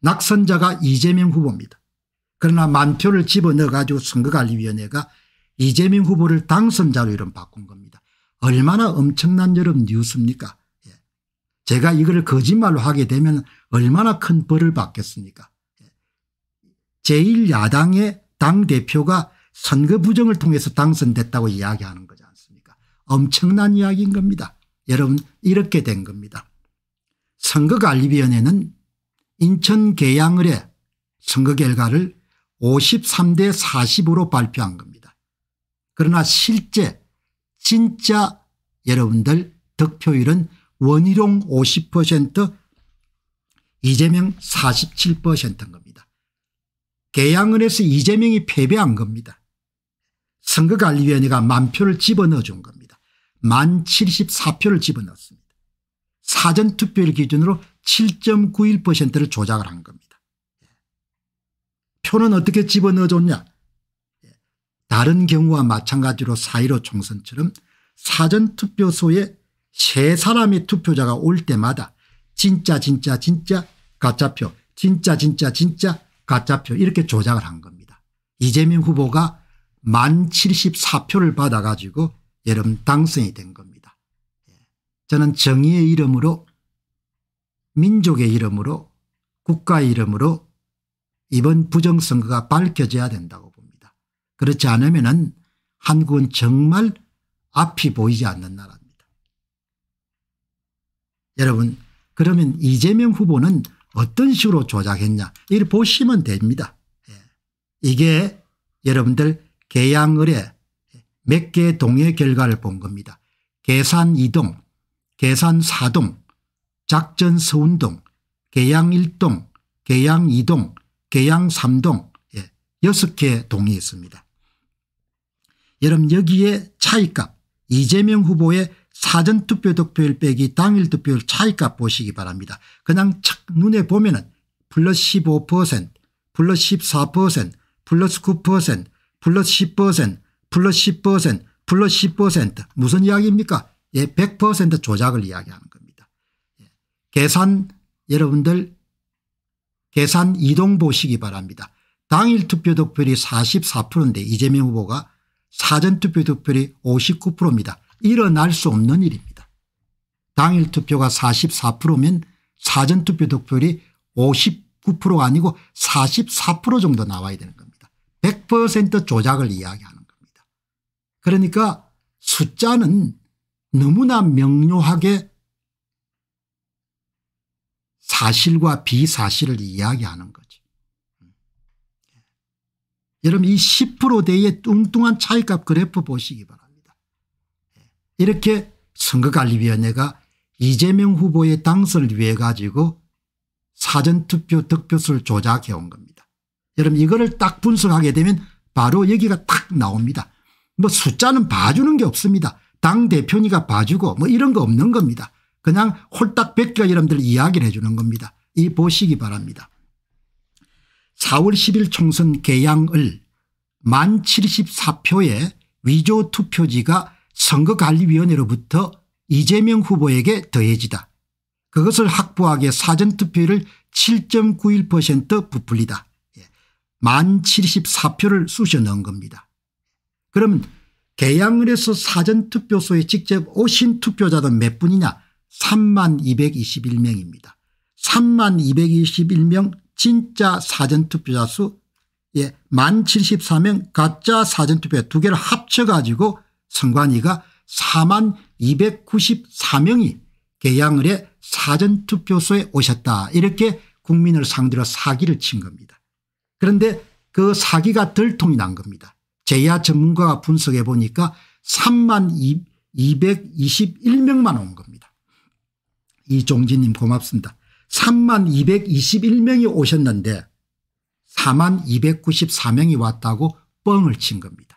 낙선자가 이재명 후보입니다. 그러나 만표를 집어넣어 가지고 선거관리위원회가 이재명 후보를 당선자로 이름 바꾼 겁니다. 얼마나 엄청난 여름 뉴스입니까 제가 이걸 거짓말로 하게 되면 얼마나 큰 벌을 받겠습니까 제1야당의 당대표가 선거 부정을 통해서 당선됐다고 이야기하는 거지 않습니까 엄청난 이야기인 겁니다. 여러분 이렇게 된 겁니다. 선거관리위원회는 인천 계양을의 선거 결과를 53대 40으로 발표한 겁니다. 그러나 실제 진짜 여러분들 득표율은 원희룡 50% 이재명 47%인 겁니다. 개양은에서 이재명이 패배한 겁니다. 선거관리위원회가 만 표를 집어넣어 준 겁니다. 만 74표를 집어넣었습니다. 사전투표를 기준으로 7.91%를 조작을 한 겁니다. 표는 어떻게 집어넣어 줬냐 다른 경우와 마찬가지로 4.15 총선처럼 사전투표소에 세 사람의 투표자가 올 때마다 진짜 진짜 진짜 가짜표 진짜 진짜 진짜 가짜표 이렇게 조작을 한 겁니다. 이재명 후보가 만 74표를 받아가지고 여름 당선이 된 겁니다. 예. 저는 정의의 이름으로 민족의 이름으로 국가의 이름으로 이번 부정선거가 밝혀져야 된다고 봅니다. 그렇지 않으면 한국은 정말 앞이 보이지 않는 나라 여러분 그러면 이재명 후보는 어떤 식으로 조작했냐 이를 보시면 됩니다. 예. 이게 여러분들 계양을의 몇 개 동의 결과를 본 겁니다. 계산 2동, 계산 4동, 작전 서운동, 계양 1동, 계양 2동, 계양 3동 6개 예, 동이 있습니다. 여러분 여기에 차이값 이재명 후보의 사전투표 득표율 빼기 당일 득표율 차이값 보시기 바랍니다. 그냥 착 눈에 보면 은 플러스 15% 플러스 14% 플러스 9% 플러스 10% 플러스 10% 플러스 10% 무슨 이야기입니까 예, 100% 조작을 이야기하는 겁니다. 예. 계산 여러분들 계산 이동 보시기 바랍니다. 당일 투표 득표율이 44%인데 이재명 후보가 사전투표 득표율이 59%입니다. 일어날 수 없는 일입니다. 당일 투표가 44%면 사전투표 득표율이 59%가 아니고 44% 정도 나와야 되는 겁니다. 100% 조작을 이야기하는 겁니다. 그러니까 숫자는 너무나 명료하게 사실과 비사실을 이야기하는 거지. 여러분 이 10%대의 뚱뚱한 차이값 그래프 보시기 바랍니다. 이렇게 선거관리위원회가 이재명 후보의 당선을 위해 가지고 사전투표 득표수를 조작해 온 겁니다. 여러분 이거를 딱 분석하게 되면 바로 여기가 딱 나옵니다. 뭐 숫자는 봐주는 게 없습니다. 당대표니까 봐주고 뭐 이런 거 없는 겁니다. 그냥 홀딱 벗겨 여러분들 이야기를 해주는 겁니다. 이 보시기 바랍니다. 4월 10일 총선 개양을 만 74표의 위조 투표지가 선거관리위원회로부터 이재명 후보에게 더해지다. 그것을 확보하게 사전투표율을 7.91% 부풀리다. 1074표를 예. 쑤셔 넣은 겁니다. 그러면 개양을 해서 사전투표소에 직접 오신 투표자도몇 분이냐 3만 221명입니다. 3만 221명 진짜 사전투표자 수 예, 1 0 74명 가짜 사전투표 두 개를 합쳐가지고 선관위가 4만 294명이 개양을해 사전투표소에 오셨다 이렇게 국민을 상대로 사기를 친 겁니다. 그런데 그 사기가 덜통이 난 겁니다. 제야 전문가가 분석해 보니까 3만 221명만 온 겁니다. 이종진님 고맙습니다. 3만 221명이 오셨는데 4만 294명이 왔다고 뻥을 친 겁니다.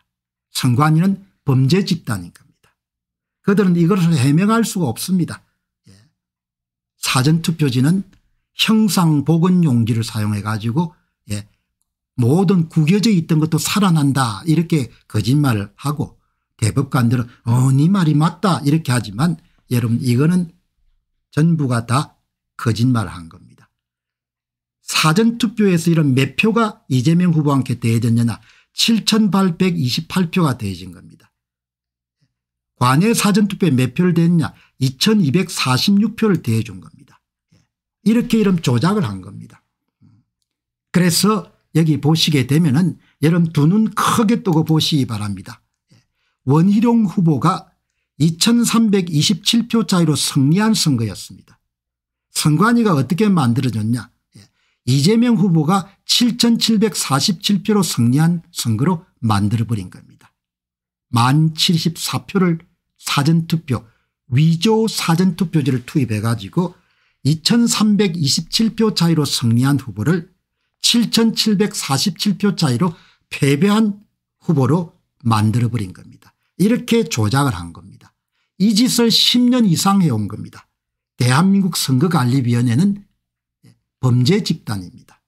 선관위는 범죄 집단인 겁니다. 그들은 이것을 해명할 수가 없습니다. 예. 사전투표지는 형상보건용지를 사용해 가지고 예. 모든 구겨져 있던 것도 살아난다 이렇게 거짓말을 하고 대법관들은 어네 말이 맞다 이렇게 하지만 여러분 이거는 전부가 다 거짓말한 겁니다. 사전투표에서 이런 몇 표가 이재명 후보한테 대해졌느냐 7828표가 대해진 겁니다. 만일 사전투표에 몇 표를 댔냐 2246표를 대해준 겁니다. 예. 이렇게 이름 조작을 한 겁니다. 그래서 여기 보시게 되면 은 여러분 두 눈 크게 뜨고 보시기 바랍니다. 예. 원희룡 후보가 2327표 차이로 승리한 선거였습니다. 선관위가 어떻게 만들어졌냐 예. 이재명 후보가 7747표로 승리한 선거로 만들어버린 겁니다. 1 0 74표를 사전투표 위조 사전투표지를 투입해 가지고 2327표 차이로 승리한 후보를 7747표 차이로 패배한 후보로 만들어버린 겁니다. 이렇게 조작을 한 겁니다. 이 짓을 10년 이상 해온 겁니다. 대한민국 선거관리위원회는 범죄 집단입니다.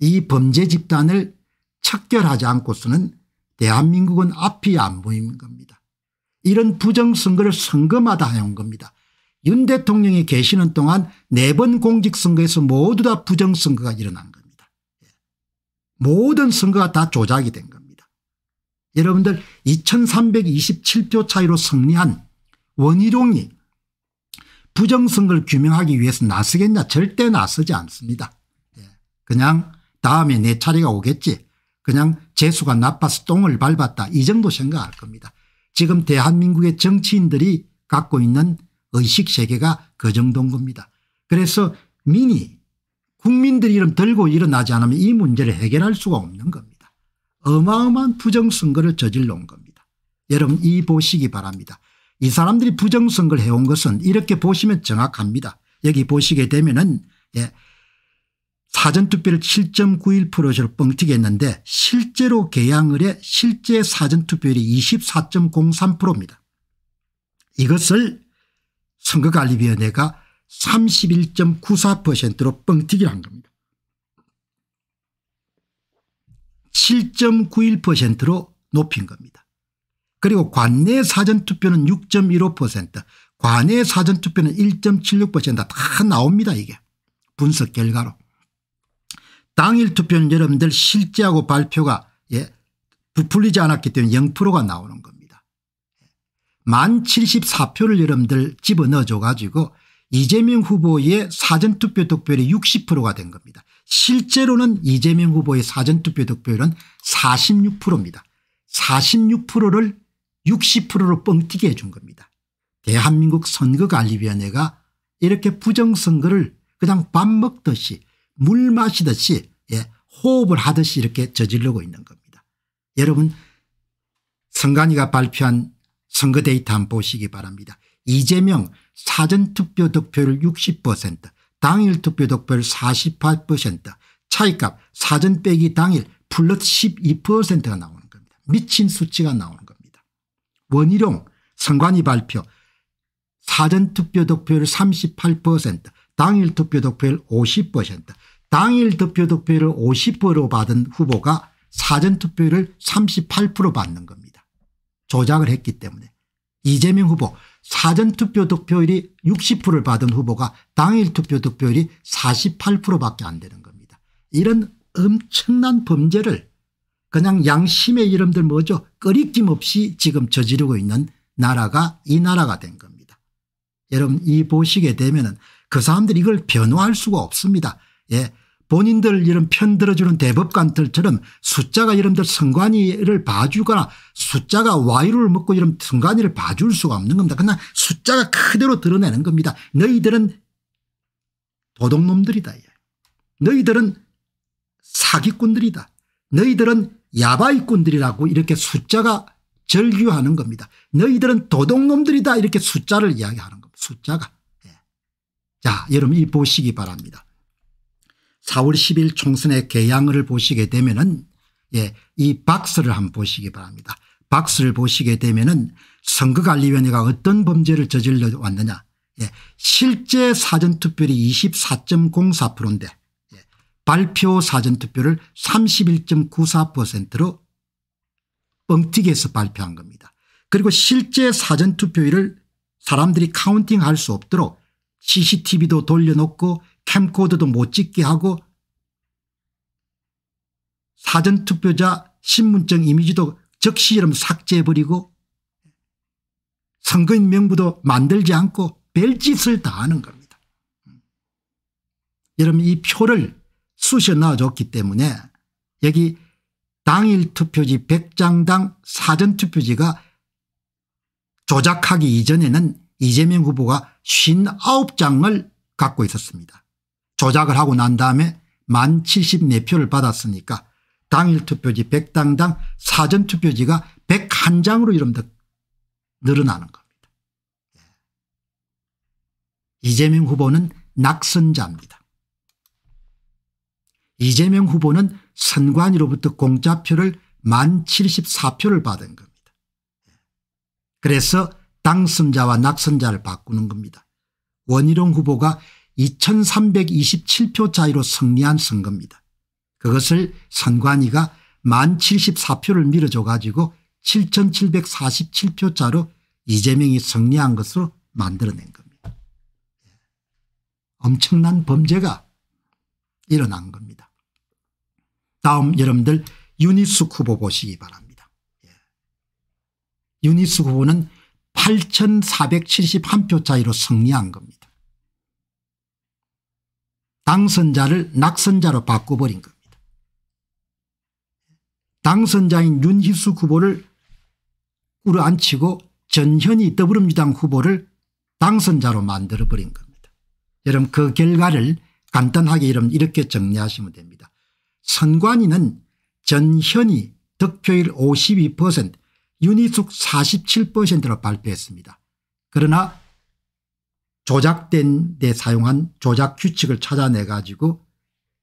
이 범죄 집단을 척결하지 않고서는 대한민국은 앞이 안 보이는 겁니다. 이런 부정선거를 선거마다 해온 겁니다. 윤 대통령이 계시는 동안 네 번 공직선거에서 모두 다 부정선거가 일어난 겁니다. 예. 모든 선거가 다 조작이 된 겁니다. 여러분들 2327표 차이로 승리한 원희룡이 부정선거를 규명하기 위해서 나서겠냐 절대 나서지 않습니다. 예. 그냥 다음에 내 차례가 오겠지 그냥 재수가 나빠서 똥을 밟았다 이 정도 생각할 겁니다. 지금 대한민국의 정치인들이 갖고 있는 의식세계가 그 정도인 겁니다. 그래서 민이 국민들 이름 들고 일어나지 않으면 이 문제를 해결할 수가 없는 겁니다. 어마어마한 부정선거를 저질러 온 겁니다. 여러분 이 보시기 바랍니다. 이 사람들이 부정선거를 해온 것은 이렇게 보시면 정확합니다. 여기 보시게 되면 은 예, 사전투표를 7.91%로 뻥튀기 했는데 실제로 개항을 해 실제 사전투표율이 24.03%입니다. 이것을 선거관리위원회가 31.94%로 뻥튀기를 한 겁니다. 7.91%로 높인 겁니다. 그리고 관내 사전투표는 6.15% 관내 사전투표는 1.76%다 나옵니다 이게 분석 결과로. 당일 투표는 여러분들 실제하고 발표가 예, 부풀리지 않았기 때문에 0%가 나오는 겁니다. 만 74표를 여러분들 집어넣어줘 가지고 이재명 후보의 사전투표 득표율이 60%가 된 겁니다. 실제로는 이재명 후보의 사전투표 득표율은 46%입니다. 46%를 60%로 뻥튀기 해준 겁니다. 대한민국 선거관리위원회가 이렇게 부정선거를 그냥 밥 먹듯이 물 마시듯이 예, 호흡을 하듯이 이렇게 저지르고 있는 겁니다. 여러분 선관위가 발표한 선거 데이터 한번 보시기 바랍니다. 이재명 사전투표 득표율 60% 당일 투표 득표율 48% 차이값 사전 빼기 당일 플러스 12%가 나오는 겁니다. 미친 수치가 나오는 겁니다. 원희룡 선관위 발표 사전투표 득표율 38% 당일 투표 득표율 50% 당일 득표 득표를 50%로 받은 후보가 사전투표를 38% 받는 겁니다. 조작을 했기 때문에. 이재명 후보 사전투표 득표율이 60%를 받은 후보가 당일 투표 득표율이 48%밖에 안 되는 겁니다. 이런 엄청난 범죄를 그냥 양심의 이름들 뭐죠 꺼리낌 없이 지금 저지르고 있는 나라가 이 나라가 된 겁니다. 여러분 이 보시게 되면 은그 사람들이 이걸 변호할 수가 없습니다. 예, 본인들 이런 편 들어주는 대법관들처럼 숫자가 여러분들 선관위를 봐주거나 숫자가 와이를 먹고 이런 선관위를 봐줄 수가 없는 겁니다. 그러나 숫자가 그대로 드러내는 겁니다. 너희들은 도둑놈들이다. 너희들은 사기꾼들이다. 너희들은 야바이꾼들이라고 이렇게 숫자가 절규하는 겁니다. 너희들은 도둑놈들이다 이렇게 숫자를 이야기하는 겁니다. 숫자가. 예. 자 여러분 이 보시기 바랍니다. 4월 10일 총선의 개양을 보시게 되면은 예, 이 박스를 한번 보시기 바랍니다. 박스를 보시게 되면은 선거관리위원회가 어떤 범죄를 저질러 왔느냐. 예, 실제 사전투표율이 24.04%인데 예, 발표 사전투표를 31.94%로 뻥튀기해서 발표한 겁니다. 그리고 실제 사전투표율을 사람들이 카운팅할 수 없도록 CCTV도 돌려놓고 캠코더도 못 찍게 하고 사전투표자 신분증 이미지도 즉시 이름 삭제해버리고 선거인 명부도 만들지 않고 별짓을 다 하는 겁니다. 여러분 이 표를 쑤셔 넣어줬기 때문에 여기 당일 투표지 100장당 사전투표지가 조작하기 이전에는 이재명 후보가 59장을 갖고 있었습니다. 조작을 하고 난 다음에 만 74표를 받았으니까 당일 투표지 100당당 사전 투표지가 101장으로 이러면 늘어나는 겁니다. 예. 이재명 후보는 낙선자입니다. 이재명 후보는 선관위로부터 공짜표를 만 74표를 받은 겁니다. 그래서 당선자와 낙선자를 바꾸는 겁니다. 원희룡 후보가 2327표 차이로 승리한 선거입니다. 그것을 선관위가 1 7 4표를 밀어줘 가지고 7747표 차로 이재명이 승리한 것으로 만들어낸 겁니다. 엄청난 범죄가 일어난 겁니다. 다음 여러분들 유니숙 후보 보시기 바랍니다. 예. 유니숙 후보는 8471표 차이로 승리한 겁니다. 당선자를 낙선자로 바꿔버린 겁니다. 당선자인 윤희수 후보를 꾸려앉히고 전현희 더불어민주당 후보를 당선자로 만들어버린 겁니다. 여러분 그 결과를 간단하게 여러분 이렇게 정리하시면 됩니다. 선관위는 전현희 득표율 52% 윤희숙 47%로 발표했습니다. 그러나 조작된 데 사용한 조작 규칙을 찾아내 가지고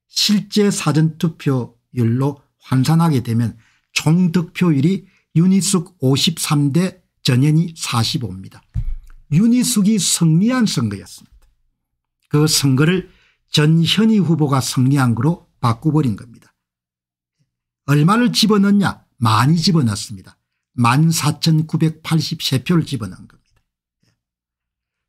실제 사전투표율로 환산하게 되면 총 득표율이 윤희숙 53대 전현희 45입니다. 윤희숙이 승리한 선거였습니다. 그 선거를 전현희 후보가 승리한 거로 바꿔버린 겁니다. 얼마를 집어넣냐 많이 집어넣습니다. 14,983표를 집어넣은 겁니다.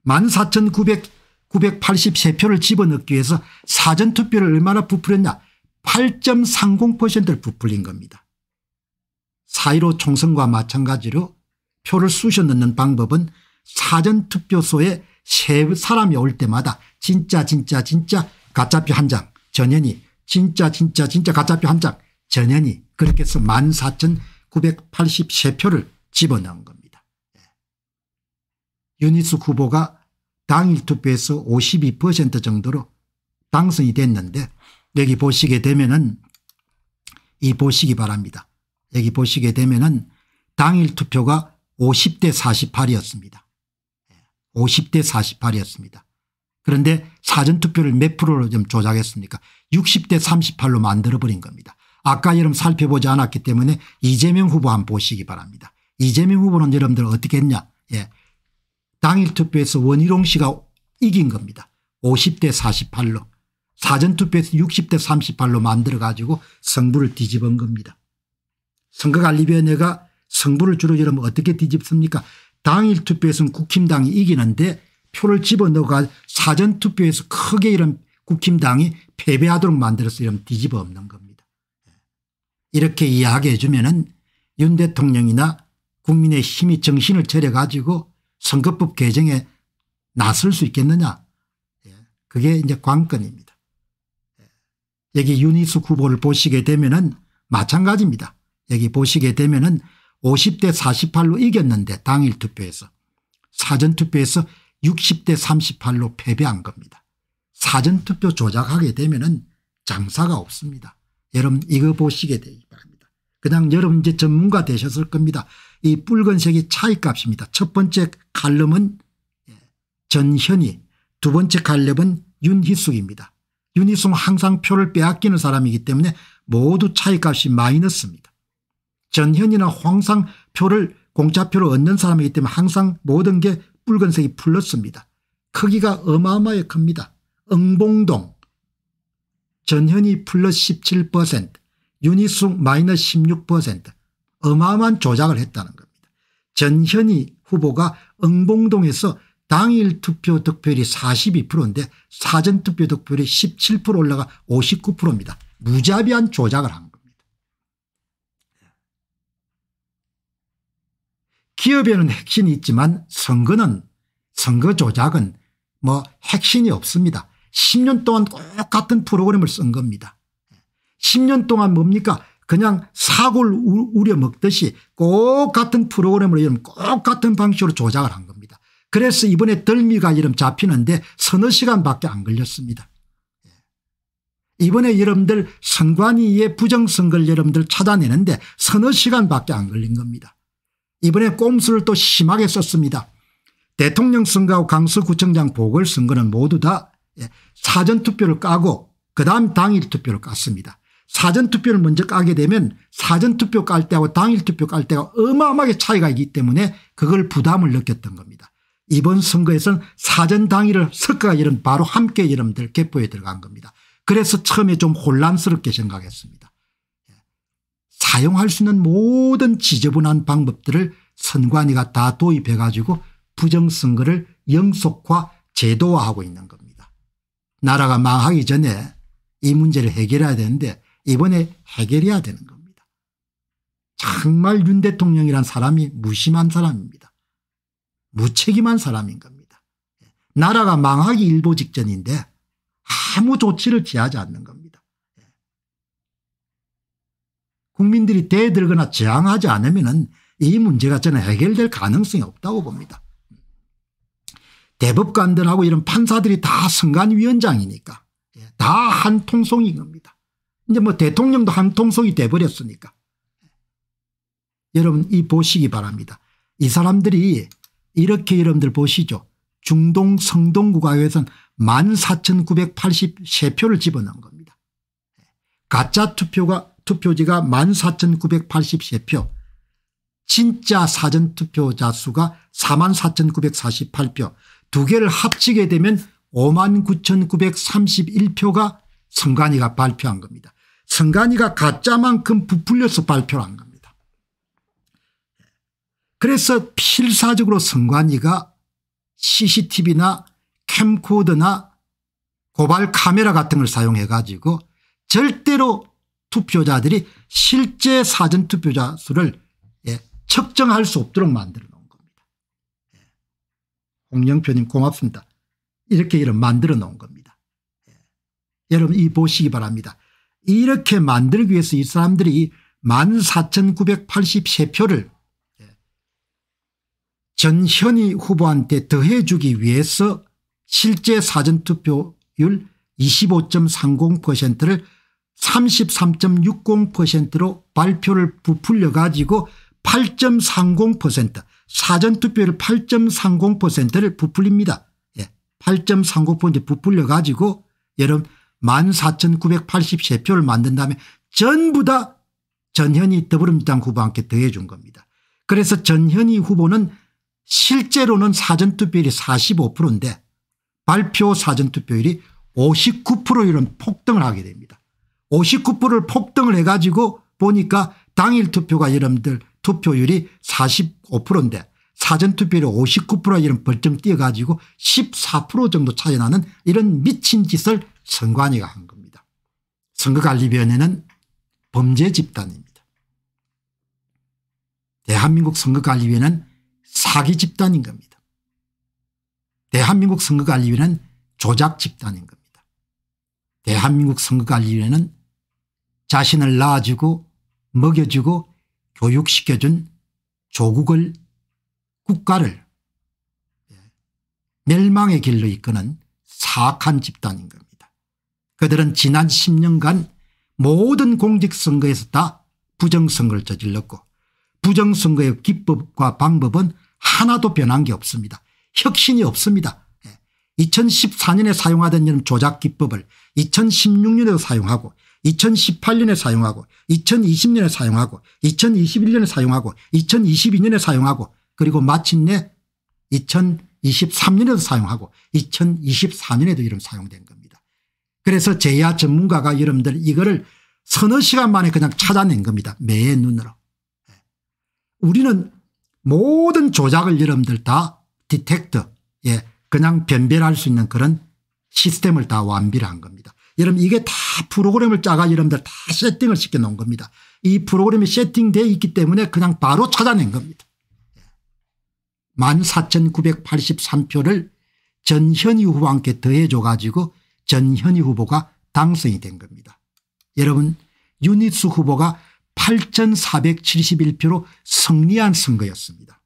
14,983표를 집어넣기 위해서 사전투표를 얼마나 부풀렸냐 8.30%를 부풀린 겁니다. 4.15 총선과 마찬가지로 표를 쑤셔 넣는 방법은 사전투표소에 세 사람이 올 때마다 진짜 진짜 진짜 가짜표 한장전현이 진짜 진짜 진짜 가짜표 한 장전현이 그렇게 해서 14,983표를 집어넣은 겁니다. 유니스 후보가 당일 투표에서 52% 정도로 당선이 됐는데 여기 보시게 되면은 이 보시기 바랍니다. 여기 보시게 되면은 당일 투표가 50대 48이었습니다. 50대 예, 48이었습니다. 그런데 사전투표를 몇 프로로 좀 조작했습니까 60대 38로 만들어버린 겁니다. 아까 여러분 살펴보지 않았기 때문에 이재명 후보 한번 보시기 바랍니다. 이재명 후보는 여러분들 어떻게 했냐 예. 당일투표에서 원희룡 씨가 이긴 겁니다. 50대 48로 사전투표에서 60대 38로 만들어 가지고 성부를 뒤집은 겁니다. 선거관리위원회가 성부를 주로 여러면 어떻게 뒤집습니까 당일투표에서는 국힘당이 이기는데 표를 집어넣어가 사전투표에서 크게 이런 국힘당이 패배하도록 만들어서 이런 뒤집어 없는 겁니다. 예. 이렇게 이야기해 주면 은윤 대통령이나 국민의 힘이 정신을 차려 가지고 선거법 개정에 나설 수 있겠느냐 예, 그게 이제 관건입니다. 예, 여기 윤희숙 후보를 보시게 되면은 마찬가지입니다. 여기 보시게 되면은 50대 48로 이겼는데 당일 투표에서 사전 투표에서 60대 38로 패배한 겁니다. 사전 투표 조작하게 되면은 장사가 없습니다. 여러분 이거 보시게 되기 바랍니다. 그냥 여러분 이제 전문가 되셨을 겁니다. 이 붉은색이 차이값입니다. 첫 번째 칼럼은 예, 전현희 두 번째 칼럼은 윤희숙입니다. 윤희숙은 항상 표를 빼앗기는 사람이기 때문에 모두 차이값이 마이너스입니다. 전현희는 항상 표를 공짜표로 얻는 사람이기 때문에 항상 모든 게 붉은색이 풀렀습니다 크기가 어마어마하게 큽니다. 응봉동 전현희 플러스 17% 윤희숙 마이너스 16% 어마어마한 조작을 했다는 겁니다. 전현희 후보가 응봉동에서 당일 투표 득표율이 42%인데 사전 투표 득표율이 17% 올라가 59%입니다. 무자비한 조작을 한 겁니다. 기업에는 핵심이 있지만 선거는 선거 조작은 뭐 핵심이 없습니다. 10년 동안 똑같은 프로그램을 쓴 겁니다. 10년 동안 뭡니까 그냥 사골 우려 먹듯이 꼭 같은 프로그램으로 이름 꼭 같은 방식으로 조작을 한 겁니다. 그래서 이번에 덜미가 이름 잡히는데 서너 시간밖에 안 걸렸습니다. 예. 이번에 여러분들 선관위의 부정선거를 여러분들 찾아내는데 서너 시간밖에 안 걸린 겁니다. 이번에 꼼수를 또 심하게 썼습니다. 대통령 선거하고 강서구청장 보궐선거는 모두 다 예, 사전투표를 까고 그 다음 당일 투표를 깠습니다. 사전투표를 먼저 까게 되면 사전투표 깔 때하고 당일투표 깔 때가 어마어마하게 차이가 있기 때문에 그걸 부담을 느꼈던 겁니다. 이번 선거에서는 사전 당일을 석가 이은 바로 함께 여러분들 개포에 들어간 겁니다. 그래서 처음에 좀 혼란스럽게 생각했습니다. 사용할 수 있는 모든 지저분한 방법들을 선관위가 다 도입해 가지고 부정선거를 영속화 제도화하고 있는 겁니다. 나라가 망하기 전에 이 문제를 해결해야 되는데 이번에 해결해야 되는 겁니다. 정말 윤 대통령이란 사람이 무심한 사람입니다. 무책임한 사람인 겁니다. 나라가 망하기 일보 직전인데 아무 조치를 취하지 않는 겁니다. 국민들이 대들거나 저항하지 않으면 이 문제가 저는 해결될 가능성이 없다고 봅니다. 대법관들하고 이런 판사들이 다 선관위원장이니까 예, 다한 통속인 겁니다. 이제 뭐 대통령도 한통속이 돼버렸으니까. 여러분 이 보시기 바랍니다. 이 사람들이 이렇게 여러분들 보시죠. 중동 성동구가에선 14,983표를 집어넣은 겁니다. 가짜 투표가 투표지가 14,983표 진짜 사전투표자 수가 44,948표 두 개를 합치게 되면 59,931표가 선관위가 발표한 겁니다. 선관위가 가짜만큼 부풀려서 발표를 한 겁니다. 그래서 필사적으로 선관위가 CCTV나 캠코더나 고발 카메라 같은 걸 사용해 가지고 절대로 투표자들이 실제 사전 투표자 수를 예, 측정할 수 없도록 만들어 놓은 겁니다. 예. 홍영표님 고맙습니다. 이렇게 이런 만들어 놓은 겁니다. 예. 여러분 이 보시기 바랍니다. 이렇게 만들기 위해서 이 사람들이 14,983표를 전현희 후보한테 더해주기 위해서 실제 사전투표율 25.30%를 33.60%로 발표를 부풀려 가지고 8.30% 사전투표율 8.30%를 부풀립니다. 8.30% 예, 부풀려 가지고 여러분 14,983표를 만든 다음에 전부 다 전현희 더불어민주당 후보한테 더해준 겁니다. 그래서 전현희 후보는 실제로는 사전투표율이 45%인데 발표 사전투표율이 59% 이런 폭등을 하게 됩니다. 59%를 폭등을 해가지고 보니까 당일 투표가 여러분들 투표율이 45%인데 사전투표율 59% 이런 벌점 뛰어가지고 14% 정도 차이 나는 이런 미친 짓을 선관위가 한 겁니다. 선거관리위원회는 범죄 집단입니다. 대한민국 선거관리위원회는 사기 집단인 겁니다. 대한민국 선거관리위원회는 조작 집단인 겁니다. 대한민국 선거관리위원회는 자신을 낳아주고 먹여주고 교육시켜준 조국을 국가를 멸망의 길로 이끄는 사악한 집단인 겁니다. 그들은 지난 10년간 모든 공직선거에서 다 부정선거를 저질렀고 부정선거의 기법과 방법은 하나도 변한 게 없습니다. 혁신이 없습니다. 2014년에 예. 사용하던 이런 조작기법을 2016년에도 사용하고 2018년에 사용하고 2020년에 사용하고 2021년에 사용하고 2022년에 사용하고 그리고 마침내 2023년에도 사용하고 2024년에도 이름 사용된 겁니다. 그래서 제야 전문가가 여러분들 이거를 서너 시간 만에 그냥 찾아낸 겁니다. 매의 눈으로. 예. 우리는 모든 조작을 여러분들 다디텍터예 그냥 변별할 수 있는 그런 시스템을 다 완비를 한 겁니다. 여러분 이게 다 프로그램을 짜가 여러분들 다 세팅을 시켜놓은 겁니다. 이 프로그램이 세팅되어 있기 때문에 그냥 바로 찾아낸 겁니다. 14,983표를 전현희 후보한테 더해줘 가지고 전현희 후보가 당선이 된 겁니다. 여러분 유니스 후보가 8,471표로 승리한 선거였습니다.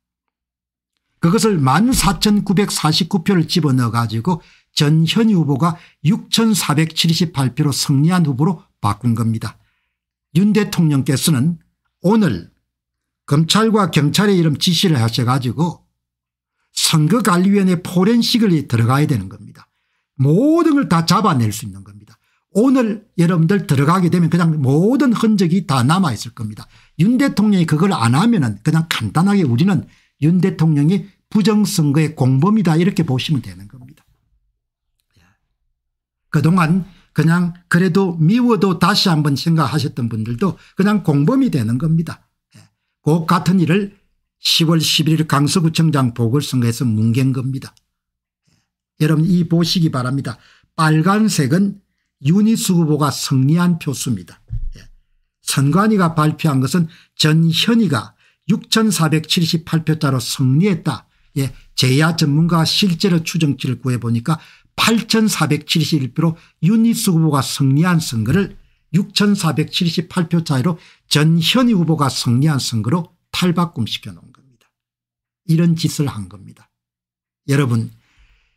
그것을 14,949표를 집어넣어 가지고 전현희 후보가 6,478표로 승리한 후보로 바꾼 겁니다. 윤 대통령께서는 오늘 검찰과 경찰의 이름 지시를 하셔 가지고 선거관리위원회 포렌식을 들어가야 되는 겁니다. 모든 걸 다 잡아낼 수 있는 겁니다. 오늘 여러분들 들어가게 되면 그냥 모든 흔적이 다 남아있을 겁니다. 윤 대통령이 그걸 안 하면 은 그냥 간단하게 우리는 윤 대통령이 부정선거의 공범이다 이렇게 보시면 되는 겁니다. 그동안 그냥 그래도 미워도 다시 한번 생각하셨던 분들도 그냥 공범이 되는 겁니다. 꼭 예. 같은 일을 10월 11일 강서구청장 보궐선거에서 뭉갠 겁니다. 여러분 이 보시기 바랍니다. 빨간색은 윤희수 후보가 승리한 표수입니다. 예. 선관위가 발표한 것은 전현희가 6478표타로 승리했다. 예, 제야 전문가 실제로 추정치를 구해보니까 8471표로 윤희수 후보가 승리한 선거를 6478표 차이로 전현희 후보가 승리한 선거로 탈바꿈 시켜놓은 이런 짓을 한 겁니다. 여러분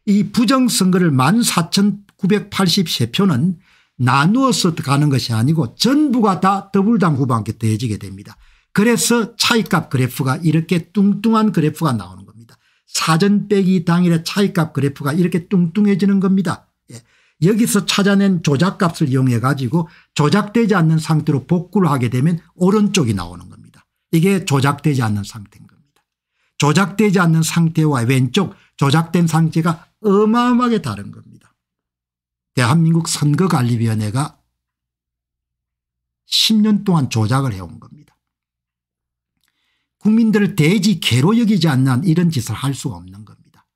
이 부정선거를 14,983표는 나누어서 가는 것이 아니고 전부가 다 더불당 후보한테 더해지게 됩니다. 그래서 차이값 그래프가 이렇게 뚱뚱한 그래프가 나오는 겁니다. 사전 빼기 당일의 차이값 그래프가 이렇게 뚱뚱해지는 겁니다. 예. 여기서 찾아낸 조작값을 이용해 가지고 조작되지 않는 상태로 복구를 하게 되면 오른쪽이 나오는 겁니다. 이게 조작되지 않는 상태입니다. 조작되지 않는 상태와 왼쪽 조작된 상태가 어마어마하게 다른 겁니다. 대한민국 선거관리위원회가 10년 동안 조작을 해온 겁니다. 국민들을 대지 개로 여기지 않는 이런 짓을 할 수가 없는 겁니다.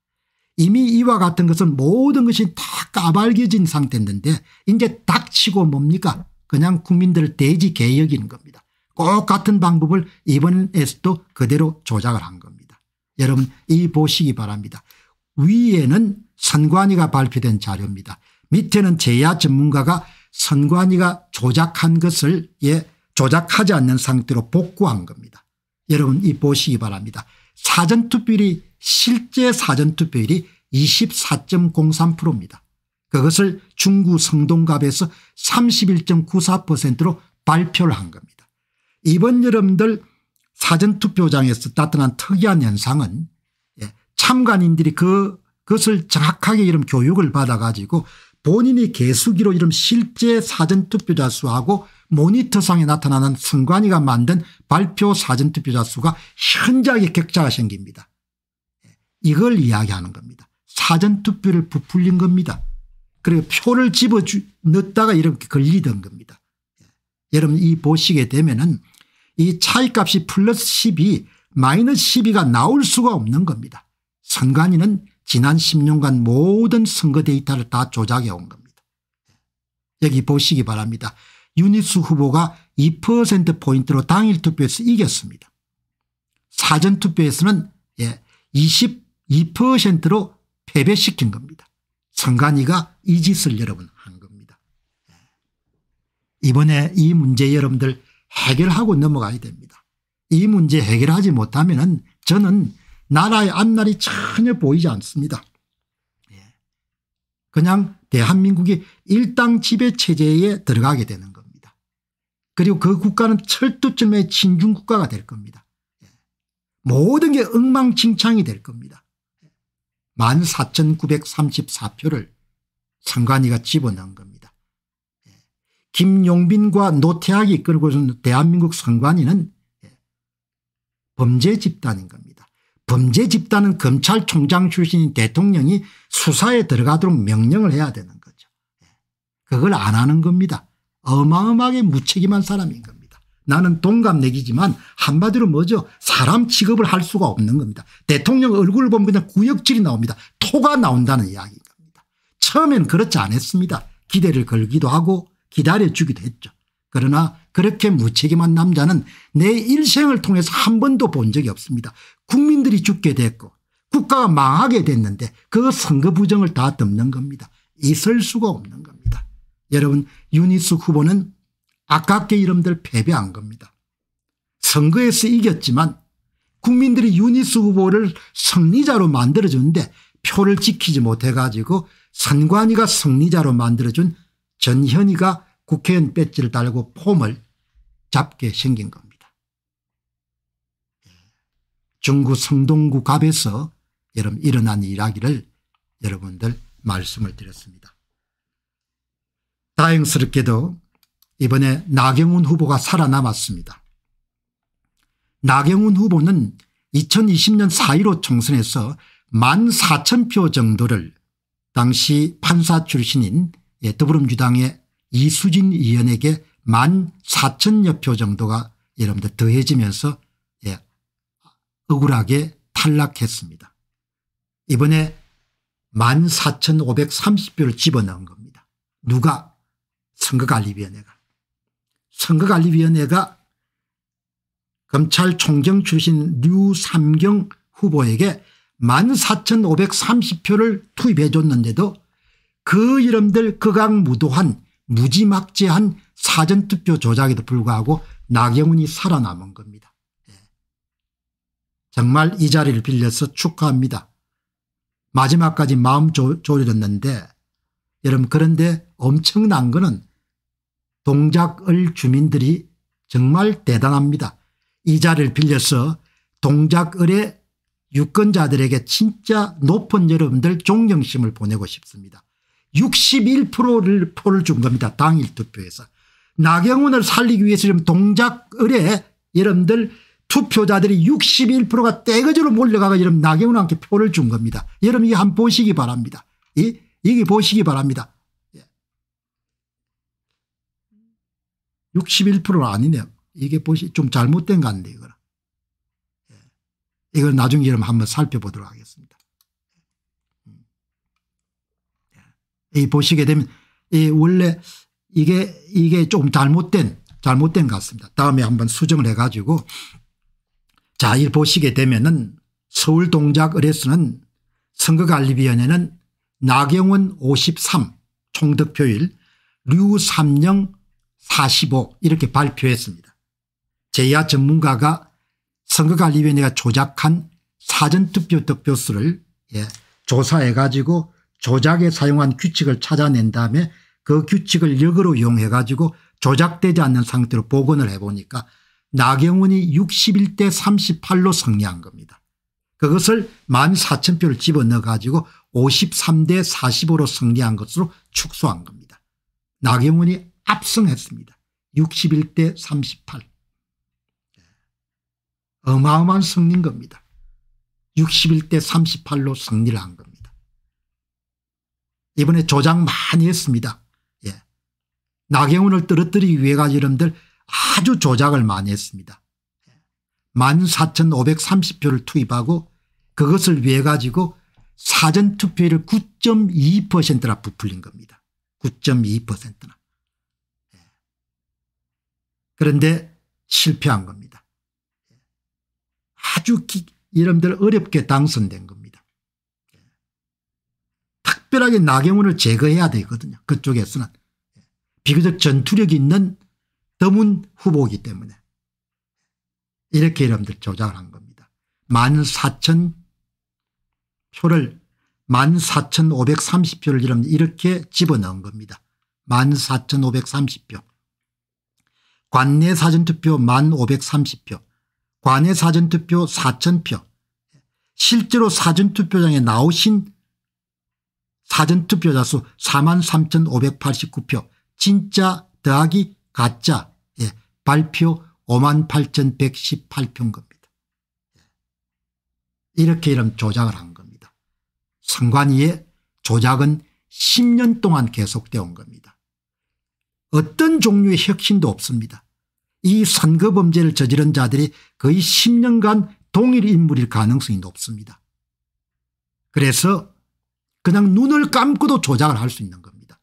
이미 이와 같은 것은 모든 것이 다 까발겨진 상태인데 이제 닥치고 뭡니까 그냥 국민들을 대지 개 여기는 겁니다. 똑같은 방법을 이번에서도 그대로 조작을 한 겁니다. 여러분 이 보시기 바랍니다. 위에는 선관위가 발표된 자료입니다. 밑에는 제야 전문가가 선관위가 조작한 것을 예 조작하지 않는 상태로 복구한 겁니다. 여러분 이 보시기 바랍니다. 사전투표율이 실제 사전투표율이 24.03%입니다. 그것을 중구 성동갑에서 31.94%로 발표를 한 겁니다. 이번 여러분들 사전투표장에서 나타난 특이한 현상은 예, 참관인들이 그 그것을 정확하게 이름 교육을 받아 가지고 본인이 개수기로 이름 실제 사전투표자 수하고 모니터상에 나타나는 선관이가 만든 발표 사전투표자 수가 현저하게 격차가 생깁니다. 예, 이걸 이야기하는 겁니다. 사전투표를 부풀린 겁니다. 그리고 표를 집어 넣다가 이렇게 걸리던 겁니다. 예, 여러분 이 보시게 되면은 이 차이값이 플러스 12 마이너스 12가 나올 수가 없는 겁니다. 선관위는 지난 10년간 모든 선거 데이터를 다 조작해 온 겁니다. 여기 보시기 바랍니다. 유니스 후보가 2%포인트로 당일 투표에서 이겼습니다. 사전투표에서는 예, 22%로 패배시킨 겁니다. 선관위가 이 짓을 여러분 한 겁니다. 예. 이번에 이 문제 여러분들 해결하고 넘어가야 됩니다. 이 문제 해결하지 못하면 저는 나라의 앞날이 전혀 보이지 않습니다. 예. 그냥 대한민국이 일당 지배 체제에 들어가게 되는 겁니다. 그리고 그 국가는 철두쯤의 진중 국가가 될 겁니다. 예. 모든 게 엉망진창이 될 겁니다. 14,934표를 상관위가 집어넣은 겁니다. 김용빈과 노태학이 이끌고 있는 대한민국 선관위는 범죄 집단인 겁니다. 범죄 집단은 검찰총장 출신인 대통령이 수사에 들어가도록 명령을 해야 되는 거죠. 그걸 안 하는 겁니다. 어마어마하게 무책임한 사람인 겁니다. 나는 동갑내기지만 한마디로 뭐죠 사람 취급을 할 수가 없는 겁니다. 대통령 얼굴을 보면 그냥 구역질이 나옵니다. 토가 나온다는 이야기인 겁니다. 처음엔 그렇지 않았습니다. 기대를 걸기도 하고 기다려주기도 했죠. 그러나 그렇게 무책임한 남자는 내 일생을 통해서 한 번도 본 적이 없습니다. 국민들이 죽게 됐고 국가가 망하게 됐는데 그 선거 부정을 다 덮는 겁니다. 있을 수가 없는 겁니다. 여러분 유니스 후보는 아깝게 이름들 패배한 겁니다. 선거에서 이겼지만 국민들이 유니스 후보를 승리자로 만들어줬는데 표를 지키지 못해 가지고 선관위가 승리자로 만들어준 전현희가 국회의원 배지를 달고 폼을 잡게 생긴 겁니다. 중구 성동구 갑에서 여러분 일어난 일하기를 여러분들 말씀을 드렸습니다. 다행스럽게도 이번에 나경훈 후보가 살아남았습니다. 나경훈 후보는 2020년 4.15 총선에서 1만 4천 표 정도를 당시 판사 출신인 예, 더불어민주당의 이수진 의원에게 만 4천여 표 정도가 여러분들 더해지면서 예, 억울하게 탈락했습니다. 이번에 14,530표를 집어넣은 겁니다. 누가? 선거관리위원회가. 선거관리위원회가 검찰총경 출신 류삼경 후보에게 14,530표를 투입해 줬는데도 그 이름들 극악무도한 무지막지한 사전투표 조작에도 불구하고 나경원이 살아남은 겁니다. 예. 정말 이 자리를 빌려서 축하합니다. 마지막까지 마음 졸였는데 여러분 그런데 엄청난 거는 동작을 주민들이 정말 대단합니다. 이 자리를 빌려서 동작을의 유권자들에게 진짜 높은 여러분들 존경심을 보내고 싶습니다. 61%를 포를준 겁니다. 당일 투표에서. 나경원을 살리기 위해서 지금 동작을에 여러분들 투표자들이 61%가 떼거지로 몰려가가 여러분 나경원한테 표를 준 겁니다. 여러분 이거 한번 보시기 바랍니다. 이, 이게 보시기 바랍니다. 61%는 예. 아니네요. 이게 보시, 좀 잘못된 거 같네, 이 이걸 나중에 여러분 한번 살펴보도록 하겠습니다. 이 보시게 되면 이 원래 이게 이게 조금 잘못된 잘못된 것 같습니다. 다음에 한번 수정을 해 가지고 자, 이 보시게 되면은 서울 동작 의뢰수는 선거관리위원회는 나경원 53 총득표율 류삼령 45 이렇게 발표했습니다. 제야 전문가가 선거관리위원회가 조작한 사전투표 득표수를 예, 조사해 가지고 조작에 사용한 규칙을 찾아낸 다음에 그 규칙을 역으로 이용해 가지고 조작되지 않는 상태로 복원을 해보니까 나경원이 61대 38로 승리한 겁니다. 그것을 14,000표를 집어넣어 가지고 53대 45로 승리한 것으로 축소한 겁니다. 나경원이 압승했습니다. 61대 38. 어마어마한 승리인 겁니다. 61대 38로 승리를 한 겁니다. 이번에 조장 많이 했습니다. 예. 나경원을 떨어뜨리기 위해 가지 여러분들 아주 조작을 많이 했습니다. 14,530표를 예. 투입하고 그것을 위해 가지고 사전투표율 9.2%나 부풀린 겁니다. 9.2%나. 예. 그런데 실패한 겁니다. 예. 아주 기, 여러분들 어렵게 당선된 겁니다. 특별하게 나경원을 제거해야 되거든요. 그쪽에서는. 예. 비교적 전투력이 있는 더문 후보이기 때문에. 이렇게 여러분들 조작을 한 겁니다. 14,000 표를 14,530표를 여러분 이렇게 집어넣은 겁니다. 14,530표. 관내 사전투표 1,530표. 관내 사전투표 4,000표. 실제로 사전투표장에 나오신 사전투표자 수 4만 3,589표 진짜 더하기 가짜 예, 발표 5만 8,118표인 겁니다. 예. 이렇게 이런 조작을 한 겁니다. 선관위의 조작은 10년 동안 계속되어 온 겁니다. 어떤 종류의 혁신도 없습니다. 이 선거 범죄를 저지른 자들이 거의 10년간 동일 인물일 가능성이 높습니다. 그래서 그냥 눈을 감고도 조작을 할 수 있는 겁니다.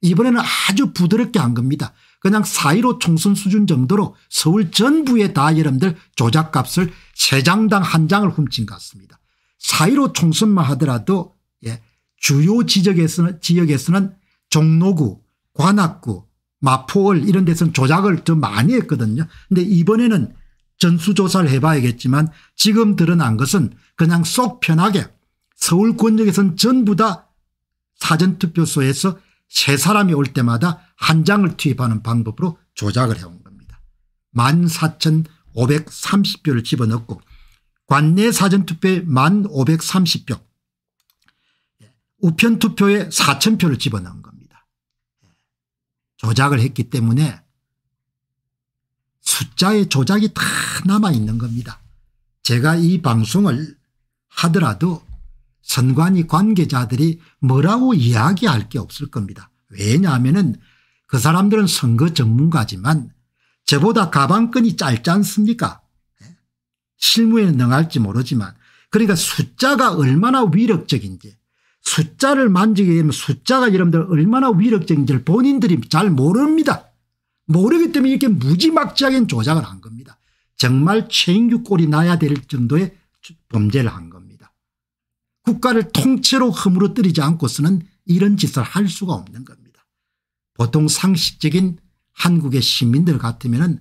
이번에는 아주 부드럽게 한 겁니다. 그냥 사1로 총선 수준 정도로 서울 전부에 다 여러분들 조작값을 세장당한 장을 훔친 것 같습니다. 사1로 총선만 하더라도 예, 주요 지역에서는, 지역에서는 종로구 관악구 마포월 이런 데서는 조작을 좀 많이 했거든요. 근데 이번에는 전수조사를 해봐야겠지만 지금 드러난 것은 그냥 쏙 편하게 서울 권역에선 전부 다 사전투표소에서 세 사람이 올 때마다 한 장을 투입하는 방법으로 조작을 해온 겁니다. 14,530표를 집어넣고 관내 사전투표에 1,530표 우편투표에 4,000표를 집어넣은 겁니다. 조작을 했기 때문에 숫자의 조작이 다 남아있는 겁니다. 제가 이 방송을 하더라도 선관위 관계자들이 뭐라고 이야기할 게 없을 겁니다. 왜냐하면 그 사람들은 선거 전문가지만 저보다 가방끈이 짧지 않습니까 예? 실무에는 능할지 모르지만 그러니까 숫자가 얼마나 위력적인지 숫자를 만지게 되면 숫자가 여러분들 얼마나 위력적인지를 본인들이 잘 모릅니다. 모르기 때문에 이렇게 무지막지하게 조작을 한 겁니다. 정말 최인규 꼴이 나야 될 정도의 범죄를 한 겁니다. 국가를 통째로 허물어뜨리지 않고서는 이런 짓을 할 수가 없는 겁니다. 보통 상식적인 한국의 시민들 같으면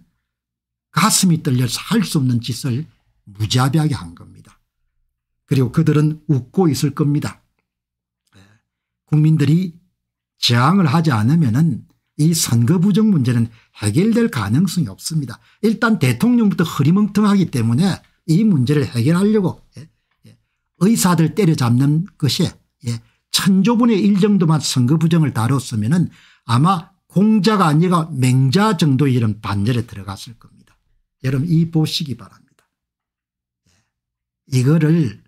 가슴이 떨려서 할 수 없는 짓을 무자비하게 한 겁니다. 그리고 그들은 웃고 있을 겁니다. 예. 국민들이 저항을 하지 않으면 이 선거 부정 문제는 해결될 가능성이 없습니다. 일단 대통령부터 흐리멍텅하기 때문에 이 문제를 해결하려고 예, 의사들 때려잡는 것이 예, 천조분의 일 정도만 선거 부정을 다뤘으면 아마 공자가 아니라 맹자 정도 이런 반열에 들어갔을 겁니다. 여러분 이 보시기 바랍니다. 예, 이거를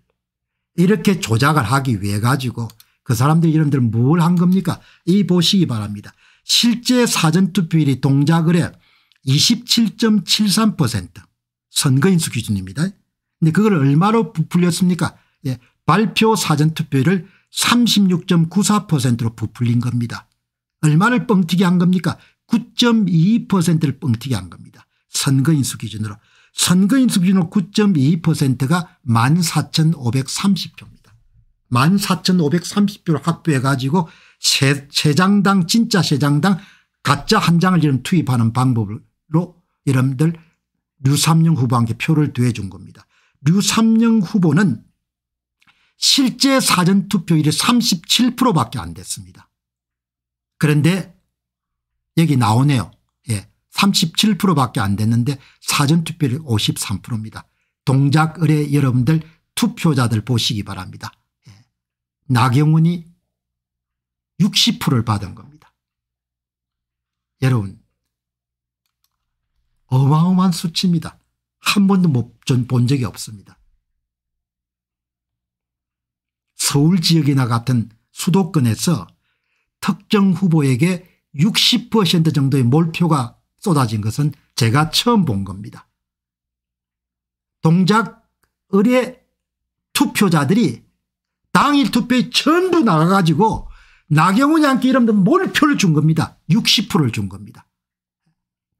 이렇게 조작을 하기 위해 가지고 그 사람들이 여러분들 뭘 한 겁니까 이 보시기 바랍니다. 실제 사전투표율이 동작을에 27.73% 선거인수 기준입니다. 근데 그걸 얼마로 부풀렸습니까 예, 발표 사전투표율을 36.94%로 부풀린 겁니다. 얼마를 뻥튀기 한 겁니까 9 2를 뻥튀기 한 겁니다. 선거인수 기준으로. 선거인수 기준으로 9 2가 14,530표입니다. 14,530표를 확보해 가지고 세, 장당 진짜 세장당 가짜 한 장을 이런 투입하는 방법으로 여러분들 류삼영 후보한테 표를 더해준 겁니다. 류삼영 후보는 실제 사전투표율이 37%밖에 안 됐습니다. 그런데 여기 나오네요. 예, 37%밖에 안 됐는데 사전투표율이 53%입니다. 동작 의뢰 여러분들 투표자들 보시기 바랍니다. 예. 나경원이 60%를 받은 겁니다. 여러분 어마어마한 수치입니다. 한 번도 못 본 적이 없습니다. 서울 지역이나 같은 수도권에서 특정 후보에게 60% 정도의 몰표가 쏟아진 것은 제가 처음 본 겁니다. 동작 의뢰 투표자들이 당일 투표에 전부 나가가지고 나경원 양께 이런 몰표를 준 겁니다. 60%를 준 겁니다.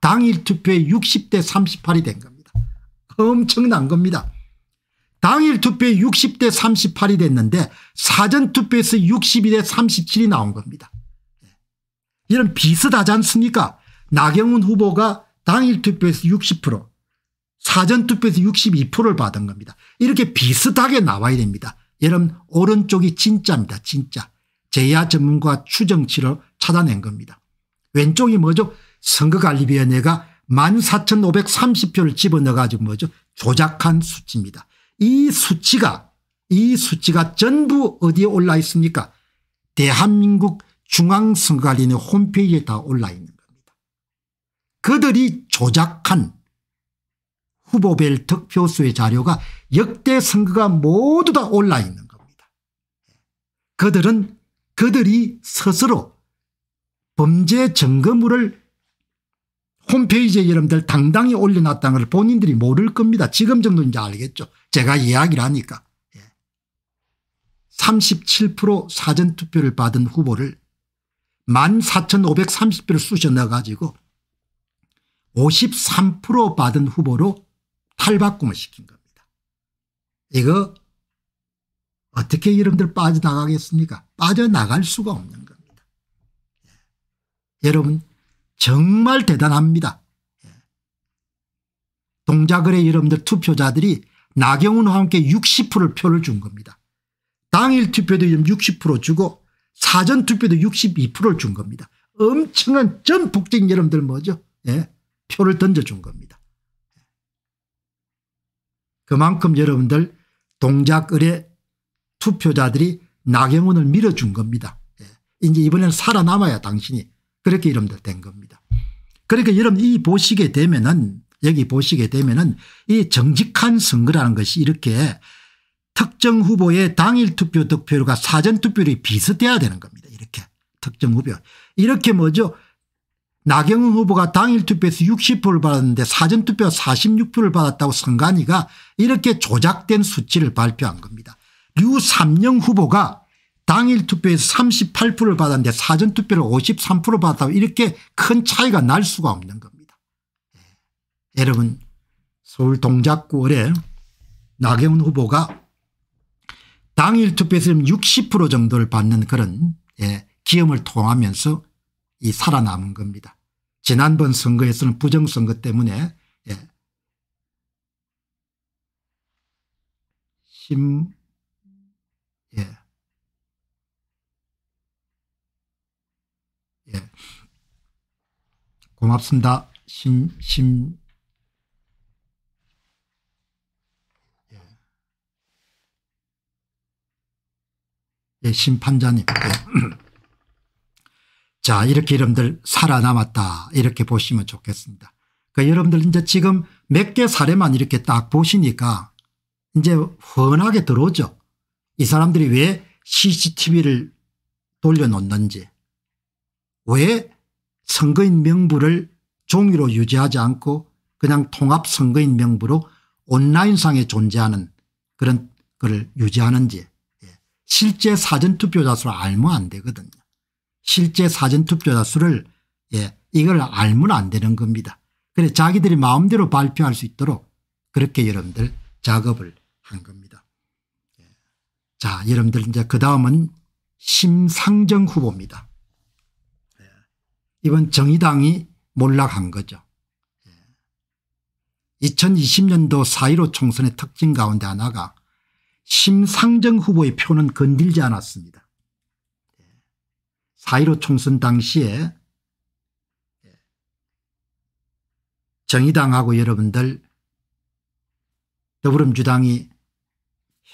당일 투표에 60대 38이 된 겁니다. 엄청난 겁니다. 당일 투표에 60대 38이 됐는데 사전투표에서 62대 37이 나온 겁니다. 네. 이런 비슷하지 않습니까? 나경원 후보가 당일 투표에서 60% 사전투표에서 62%를 받은 겁니다. 이렇게 비슷하게 나와야 됩니다. 여러분 오른쪽이 진짜입니다. 진짜. 제야 전문가 추정치로 찾아낸 겁니다. 왼쪽이 뭐죠? 선거관리위원회가 14,530표를 집어넣어가지고 뭐죠? 조작한 수치입니다. 이 수치가 이 수치가 전부 어디에 올라 있습니까? 대한민국 중앙선관위의 홈페이지에 다 올라 있는 겁니다. 그들이 조작한 후보별 득표수의 자료가 역대 선거가 모두 다 올라 있는 겁니다. 그들은 그들이 스스로 범죄 점검물을 홈페이지에 여러분들 당당히 올려놨다는 걸 본인들이 모를 겁니다. 지금 정도 이제 알겠죠. 제가 이야기라니까37% 예. 사전투표를 받은 후보를 14,530표를 쑤셔넣어가지고 53% 받은 후보로 탈바꿈을 시킨 겁니다. 이거 어떻게 여러분들 빠져나가겠습니까 빠져나갈 수가 없는 겁니다. 예. 여러분 정말 대단합니다. 예. 동작을의 여러분들 투표자들이 나경원과 함께 60%를 표를 준 겁니다. 당일 투표도 60% 주고 사전 투표도 62%를 준 겁니다. 엄청난 전북적 여러분들 뭐죠? 예, 표를 던져준 겁니다. 그만큼 여러분들 동작을의 투표자들이 나경원을 밀어준 겁니다. 예. 이제 이번에는 살아남아야 당신이 그렇게 여러분들 된 겁니다. 그러니까 여러분 이 보시게 되면은 여기 보시게 되면은 이 정직한 선거라는 것이 이렇게 특정 후보의 당일 투표 득표율과 사전 투표율이 비슷해야 되는 겁니다. 이렇게 특정 후보 이렇게 뭐죠? 나경원 후보가 당일 투표에서 60표를 받았는데 사전 투표 46표를 받았다고 선관위가 이렇게 조작된 수치를 발표한 겁니다. 류삼영 후보가 당일 투표에서 38%를 받았는데 사전 투표를 53% 받았다고 이렇게 큰 차이가 날 수가 없는 겁니다. 여러분 서울 동작구 을에 나경원 후보가 당일 투표에서 60% 정도를 받는 그런 예, 기염을 통하면서 이 살아남은 겁니다. 지난번 선거에서는 부정선거 때문에 예, 심, 예, 예, 고맙습니다. 심, 심, 예, 심판자님. 예. [clears throat] 자 이렇게 여러분들 살아남았다 이렇게 보시면 좋겠습니다. 그 여러분들 이제 지금 몇 개 사례만 이렇게 딱 보시니까 이제 훤하게 들어오죠. 이 사람들이 왜 CCTV를 돌려놓는지 왜 선거인 명부를 종이로 유지하지 않고 그냥 통합선거인 명부로 온라인상에 존재하는 그런 것 유지하는지 실제 사전투표자 수를 알면 안 되거든요. 실제 사전투표자 수를 예, 이걸 알면 안 되는 겁니다. 그래 자기들이 마음대로 발표할 수 있도록 그렇게 여러분들 작업을 한 겁니다. 예. 자 여러분들 이제 그 다음은 심상정 후보입니다. 예. 이번 정의당이 몰락한 거죠. 2020년도 예. 4.15 총선의 특징 가운데 하나가 심상정 후보의 표는 건들지 않았습니다. 4.15 총선 당시에 정의당하고 여러분들 더불어민주당이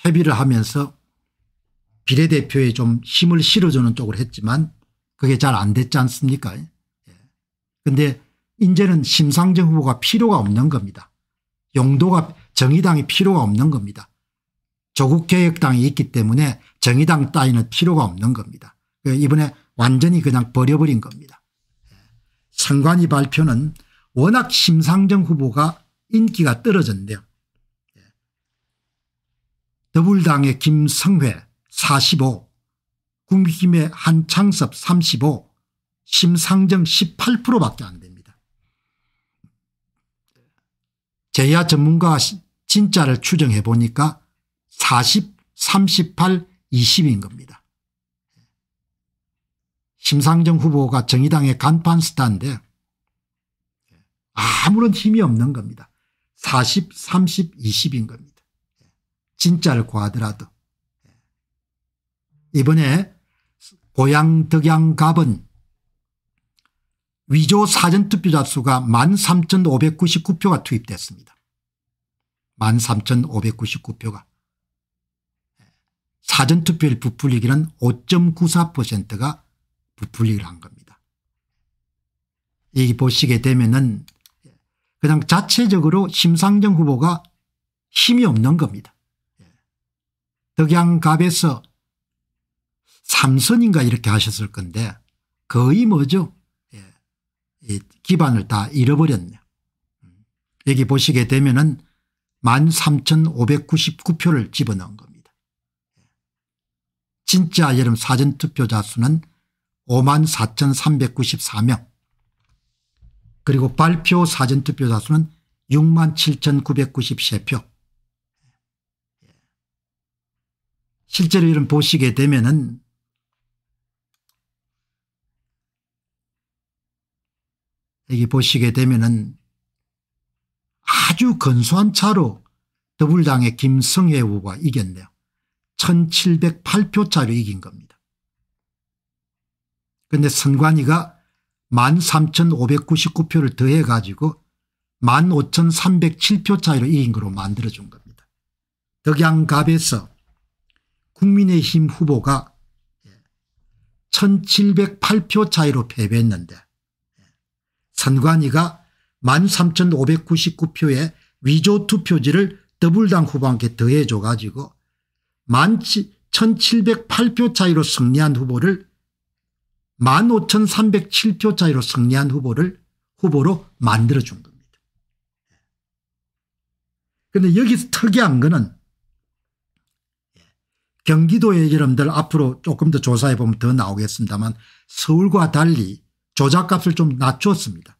협의를 하면서 비례대표에 좀 힘을 실어주는 쪽으 했지만 그게 잘 안 됐지 않습니까 그런데 이제는 심상정 후보가 필요가 없는 겁니다. 용도가 정의당이 필요가 없는 겁니다. 조국개혁당이 있기 때문에 정의당 따위는 필요가 없는 겁니다. 그 이번에 완전히 그냥 버려버린 겁니다. 선관위 발표는 워낙 심상정 후보가 인기가 떨어졌는요 더불당의 김성회 45, 국민의 한창섭 35, 심상정 18%밖에 안 됩니다. 제야 전문가 진짜를 추정해 보니까 40, 38, 20인 겁니다. 심상정 후보가 정의당의 간판 스타인데 아무런 힘이 없는 겁니다. 40, 30, 20인 겁니다. 진짜를 구하더라도. 이번에 고양 덕양 갑은 위조 사전투표자 수가 13,599표가 투입됐습니다. 13,599표가. 사전투표일 부풀리기는 5.94%가 부풀리기를 한 겁니다. 이 보시게 되면은 그냥 자체적으로 심상정 후보가 힘이 없는 겁니다. 예. 덕양갑에서 삼선인가 이렇게 하셨을 건데 거의 뭐죠 예. 기반을 다 잃어버렸네요. 음. 여기 보시게 되면 은 13,599표를 집어넣은 겁니다. 진짜 여름 사전투표자 수는 5만 4,394명 그리고 발표 사전투표자 수는 6만 7,993표 실제로 이런 보시게 되면은 여기 보시게 되면은 아주 건수한 차로 더불당의 김성애 후보가 이겼네요. 1708표차로 이긴 겁니다. 그런데 선관위가 13,599표를 더해 가지고 15,307표 차이로 이긴 거로 만들어준 겁니다. 덕양갑에서 국민의힘 후보가 1708표 차이로 패배했는데 선관위가 13,599표의 위조투표지를 더불당 후보한테 더해줘 가지고 1,708표 차이로 승리한 후보를 15,307표 차이로 승리한 후보를 후보로 만들어준 겁니다. 그런데 여기서 특이한 거는 경기도의 여러분들 앞으로 조금 더 조사해 보면 더 나오겠습니다만 서울과 달리 조작값을 좀 낮췄습니다.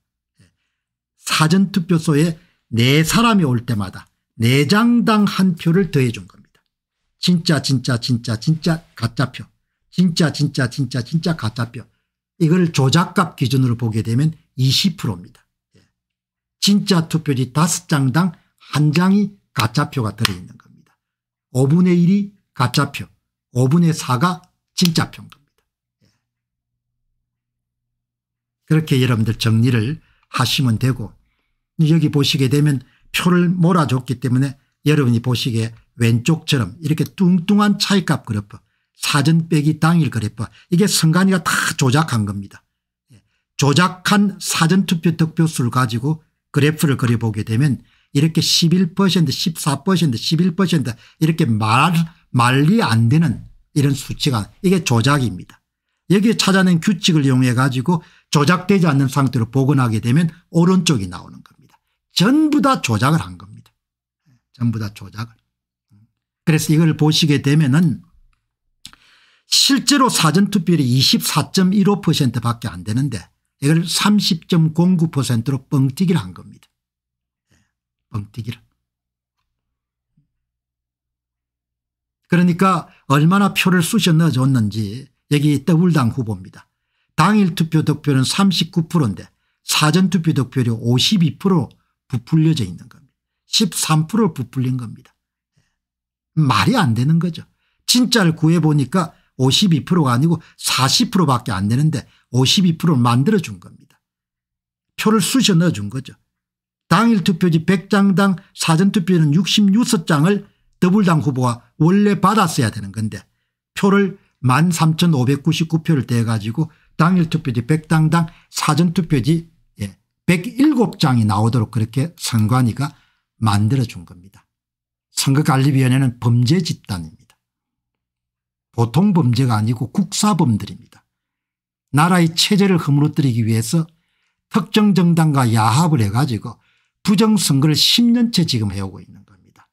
사전투표소에 네 사람이 올 때마다 네 장당 한 표를 더해 준 겁니다. 진짜 진짜 진짜 진짜 가짜표 진짜 진짜 진짜 진짜 가짜표 이걸 조작값 기준으로 보게 되면 20%입니다. 예. 진짜 투표지 5장당 한장이 가짜표가 들어있는 겁니다. 5분의 1이 가짜표 5분의 4가 진짜표인 겁니다. 예. 그렇게 여러분들 정리를 하시면 되고 여기 보시게 되면 표를 몰아줬기 때문에 여러분이 보시기에 왼쪽처럼 이렇게 뚱뚱한 차이값 그래프 사전 빼기 당일 그래프 이게 선관위가 다 조작한 겁니다. 예. 조작한 사전투표 득표수를 가지고 그래프를 그려보게 되면 이렇게 11% 14% 11% 이렇게 말, 말리 안 되는 이런 수치가 이게 조작입니다. 여기에 찾아낸 규칙을 이용해 가지고 조작되지 않는 상태로 복원하게 되면 오른쪽이 나오는 겁니다. 전부 다 조작을 한 겁니다. 전부 다 조작을. 그래서 이걸 보시게 되면은 실제로 사전투표율이 24.15% 밖에 안 되는데 이걸 30.09%로 뻥튀기를 한 겁니다. 예, 뻥튀기를. 그러니까 얼마나 표를 쑤셨나 줬는지 여기 더블당 후보입니다. 당일 투표 득표는 39%인데 사전투표 득표율이 52% 부풀려져 있는 겁니다. 13% 부풀린 겁니다. 말이 안 되는 거죠. 진짜를 구해보니까 52%가 아니고 40%밖에 안 되는데 52%를 만들어준 겁니다. 표를 쑤셔 넣어준 거죠. 당일 투표지 100장당 사전투표는 66장을 더불당 후보가 원래 받았어야 되는 건데 표를 13,599표를 대가지고 당일 투표지 1 0 0장당 사전투표지 107장이 예, 나오도록 그렇게 선관위가 만들어준 겁니다. 선거관리위원회는 범죄 집단입니다. 보통 범죄가 아니고 국사범들입니다. 나라의 체제를 허물어뜨리기 위해서 특정 정당과 야합을 해가지고 부정선거를 10년째 지금 해오고 있는 겁니다.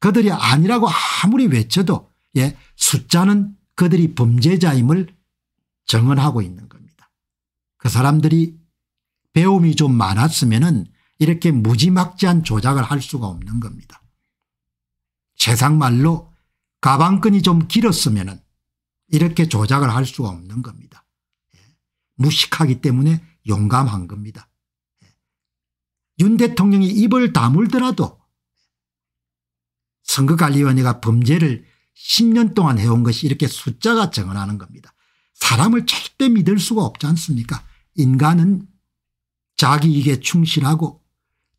그들이 아니라고 아무리 외쳐도 예, 숫자는 그들이 범죄자임을 정언하고 있는 겁니다. 그 사람들이 배움이 좀 많았으면 은 이렇게 무지막지한 조작을 할 수가 없는 겁니다. 세상 말로 가방끈이 좀 길었으면 이렇게 조작을 할 수가 없는 겁니다. 예. 무식하기 때문에 용감한 겁니다. 예. 윤 대통령이 입을 다물더라도 선거관리위원회가 범죄를 10년 동안 해온 것이 이렇게 숫자가 증언하는 겁니다. 사람을 절대 믿을 수가 없지 않습니까 인간은 자기 이게 충실하고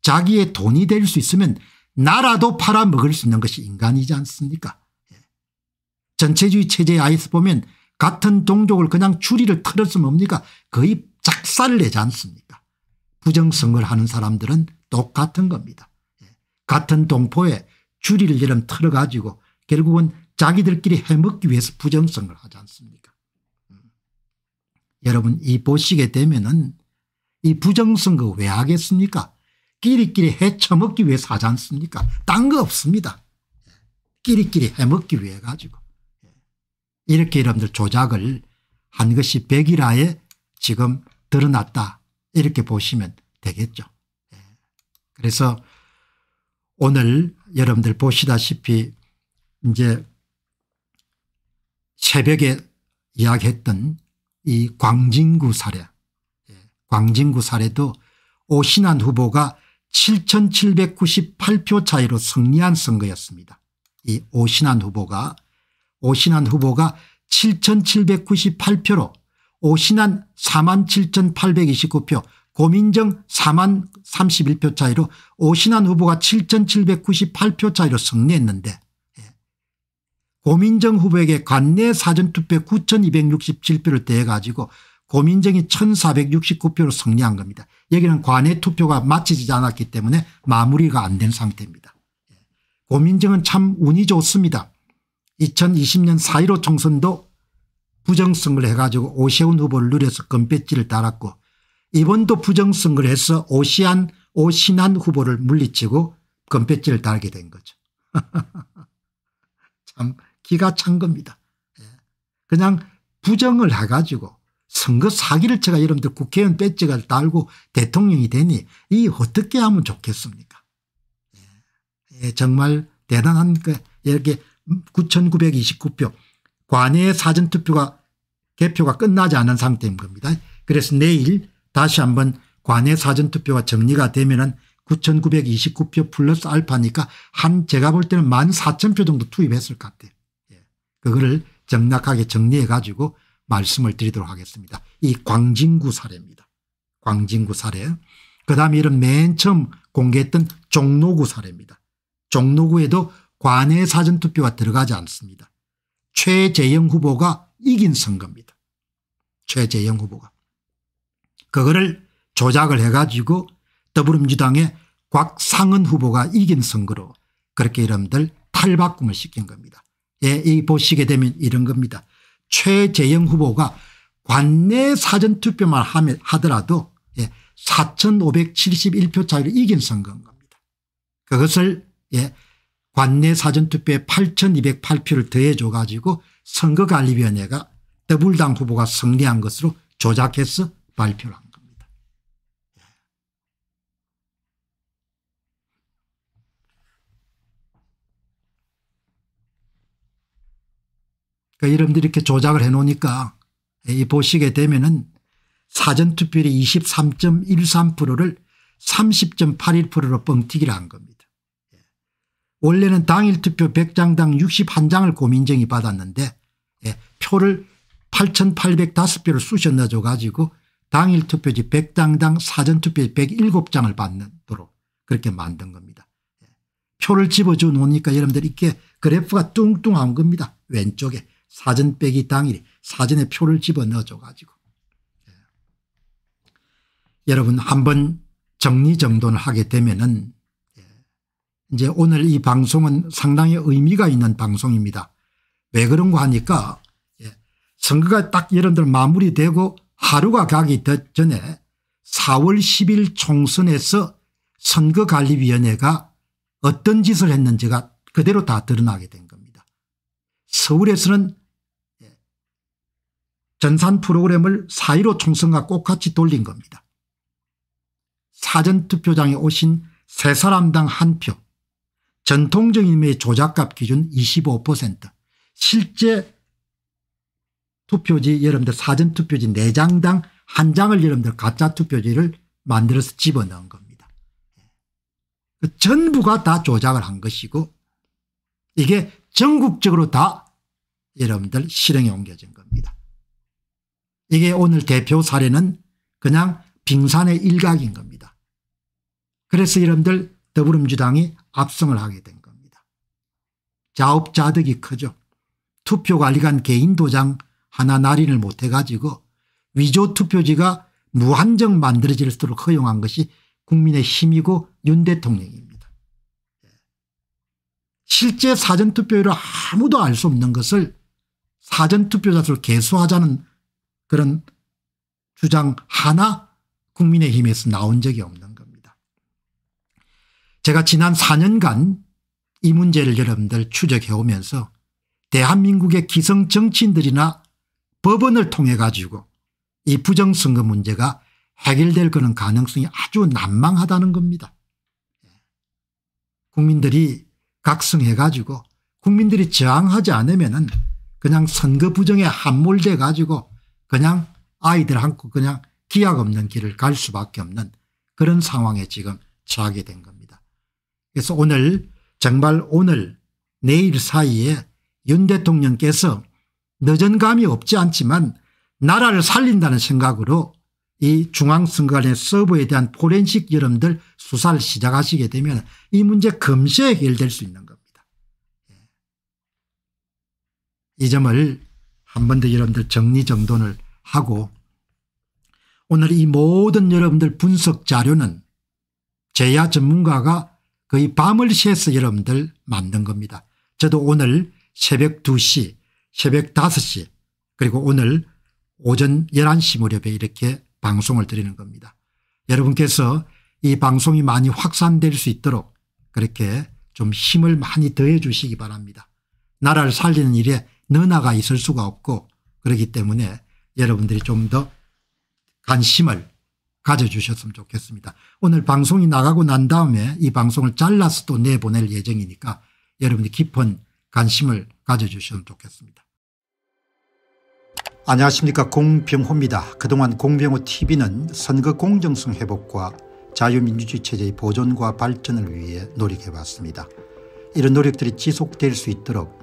자기의 돈이 될 수 있으면 나라도 팔아먹을 수 있는 것이 인간이지 않습니까 예. 전체주의 체제 아이스 보면 같은 동족을 그냥 추리를 틀었으면 뭡니까 거의 작살 내지 않습니까 부정성을 하는 사람들은 똑같은 겁니다. 예. 같은 동포에 주리를 이름 틀어가지고 결국은 자기들끼리 해먹기 위해서 부정성을 하지 않습니까 음. 여러분 이 보시게 되면 은이 부정선 그왜 하겠습니까 끼리끼리 해쳐먹기 위해서 하지 않습니까? 딴 거 없습니다. 끼리끼리 해먹기 위해 가지고. 이렇게 여러분들 조작을 한 것이 백일하에 지금 드러났다. 이렇게 보시면 되겠죠. 예. 그래서 오늘 여러분들 보시다시피 이제 새벽에 이야기했던 이 광진구 사례 예. 광진구 사례도 오신환 후보가 7,798표 차이로 승리한 선거였습니다. 이 오신환 후보가 오신환 후보가 7,798표로 오신환 47,829표 고민정 4만 31표 차이로 오신환 후보가 7,798표 차이로 승리했는데 예. 고민정 후보에게 관내 사전투표 9,267표를 대해 가지고 고민정이 1469표로 승리한 겁니다. 여기는 관외 투표가 마치지 않았기 때문에 마무리가 안 된 상태입니다. 예. 고민정은 참 운이 좋습니다. 2020년 4.15 총선도 부정선거를 해가지고 오세훈 후보를 누려서 금배지를 달았고 이번도 부정선거를 해서 오시안 오신한 후보를 물리치고 금배지를 달게 된 거죠. [laughs] 참 기가 찬 겁니다. 예. 그냥 부정을 해가지고 선거 사기를 제가 여러분들 국회의원 배지가 달고 대통령이 되니 이 어떻게 하면 좋겠습니까 예, 정말 대단한 그 이렇게 9929표 관외 사전투표가 개표가 끝나지 않은 상태인 겁니다. 그래서 내일 다시 한번 관외 사전투표가 정리가 되면 은 9929표 플러스 알파니까 한 제가 볼 때는 14,000표 정도 투입했을 것 같아요. 예. 그거를 정확하게 정리해 가지고 말씀을 드리도록 하겠습니다. 이 광진구 사례입니다. 광진구 사례. 그 다음에 이런 맨 처음 공개했던 종로구 사례입니다. 종로구에도 관외 사전투표가 들어가지 않습니다. 최재형 후보가 이긴 선거입니다. 최재형 후보가. 그거를 조작을 해가지고 더불어민주당의 곽상은 후보가 이긴 선거로 그렇게 이름들 탈바꿈을 시킨 겁니다. 예, 이 보시게 되면 이런 겁니다. 최재형 후보가 관내 사전투표만 하더라도 4,571표 예, 차이로 이긴 선거인 겁니다. 그것을 예, 관내 사전투표에 8,208표를 더해 줘 가지고 선거관리위원회가 더불당 후보가 승리한 것으로 조작해서 발표를 합니다. 그러니 이름들 이렇게 조작을 해 놓으니까 이 보시게 되면은 사전투표율이 23.13%를 30.81%로 뻥튀기를 한 겁니다. 예. 원래는 당일 투표 100장당 61장을 고민정이 받았는데 예, 표를 8,805표를 쑤셔 넣어줘 가지고 당일 투표지 100장당 사전투표지 107장을 받도록 그렇게 만든 겁니다. 예. 표를 집어줘 놓으니까 여러분들 이렇게 그래프가 뚱뚱한 겁니다. 왼쪽에 사전 빼기 당일 사전에 표를 집어넣어줘 가지고 예. 여러분 한번 정리정돈을 하게 되면은 예. 이제 오늘 이 방송은 상당히 의미가 있는 방송입니다. 왜 그런가 하니까 예. 선거가 딱 여러분들 마무리되고 하루가 가기 전에 4월 10일 총선에서 선거관리위원회가 어떤 짓을 했는지가 그대로 다 드러나게 된 겁니다. 서울에서는 전산 프로그램을 사1로 총선과 똑같이 돌린 겁니다. 사전투표장에 오신 세 사람당 한 표, 전통적인 의미의 조작값 기준 25%, 실제 투표지 여러분들 사전투표지 4장당 한 장을 여러분들 가짜 투표지를 만들어서 집어넣은 겁니다. 그 전부가 다 조작을 한 것이고 이게 전국적으로 다 여러분들 실행에 옮겨진 겁니다. 이게 오늘 대표 사례는 그냥 빙산의 일각인 겁니다. 그래서 여러분들 더불어민주당이 압승을 하게 된 겁니다. 자업자득이 크죠. 투표관리관 개인 도장 하나 날인을 못해가지고 위조 투표지가 무한정 만들어질수록 허용한 것이 국민의 힘이고 윤 대통령입니다. 실제 사전투표율을 아무도 알 수 없는 것을 사전투표자 수를 개수하자는 그런 주장 하나 국민의힘에서 나온 적이 없는 겁니다. 제가 지난 4년간 이 문제를 여러분들 추적해 오면서 대한민국의 기성 정치인들이나 법원을 통해 가지고 이 부정선거 문제가 해결될 그런 가능성이 아주 난망하다는 겁니다. 국민들이 각성해 가지고 국민들이 저항하지 않으면 그냥 선거 부정에 함몰돼 가지고 그냥 아이들 안고 그냥 기약 없는 길을 갈 수밖에 없는 그런 상황에 지금 처하게 된 겁니다. 그래서 오늘 정말 오늘 내일 사이에 윤 대통령께서 늦은 감이 없지 않지만 나라를 살린다는 생각으로 이 중앙선관위 서버에 대한 포렌식 여러분들 수사를 시작하시게 되면 이 문제 금세 해결될 수 있는 겁니다. 예. 이 점을 한번더 여러분들 정리정돈을 하고 오늘 이 모든 여러분들 분석 자료는 제야 전문가가 거의 밤을 새서 여러분들 만든 겁니다. 저도 오늘 새벽 2시 새벽 5시 그리고 오늘 오전 11시 무렵에 이렇게 방송을 드리는 겁니다. 여러분께서 이 방송이 많이 확산될 수 있도록 그렇게 좀 힘을 많이 더해 주시기 바랍니다. 나라를 살리는 일에 너나가 있을 수가 없고 그렇기 때문에 여러분들이 좀 더 관심을 가져주셨으면 좋겠습니다. 오늘 방송이 나가고 난 다음에 이 방송을 잘라서 또 내보낼 예정이니까 여러분이 깊은 관심을 가져주셨으면 좋겠습니다. 안녕하십니까 공병호입니다. 그동안 공병호 tv는 선거 공정성 회복과 자유민주주의 체제의 보존과 발전을 위해 노력해왔습니다. 이런 노력들이 지속될 수 있도록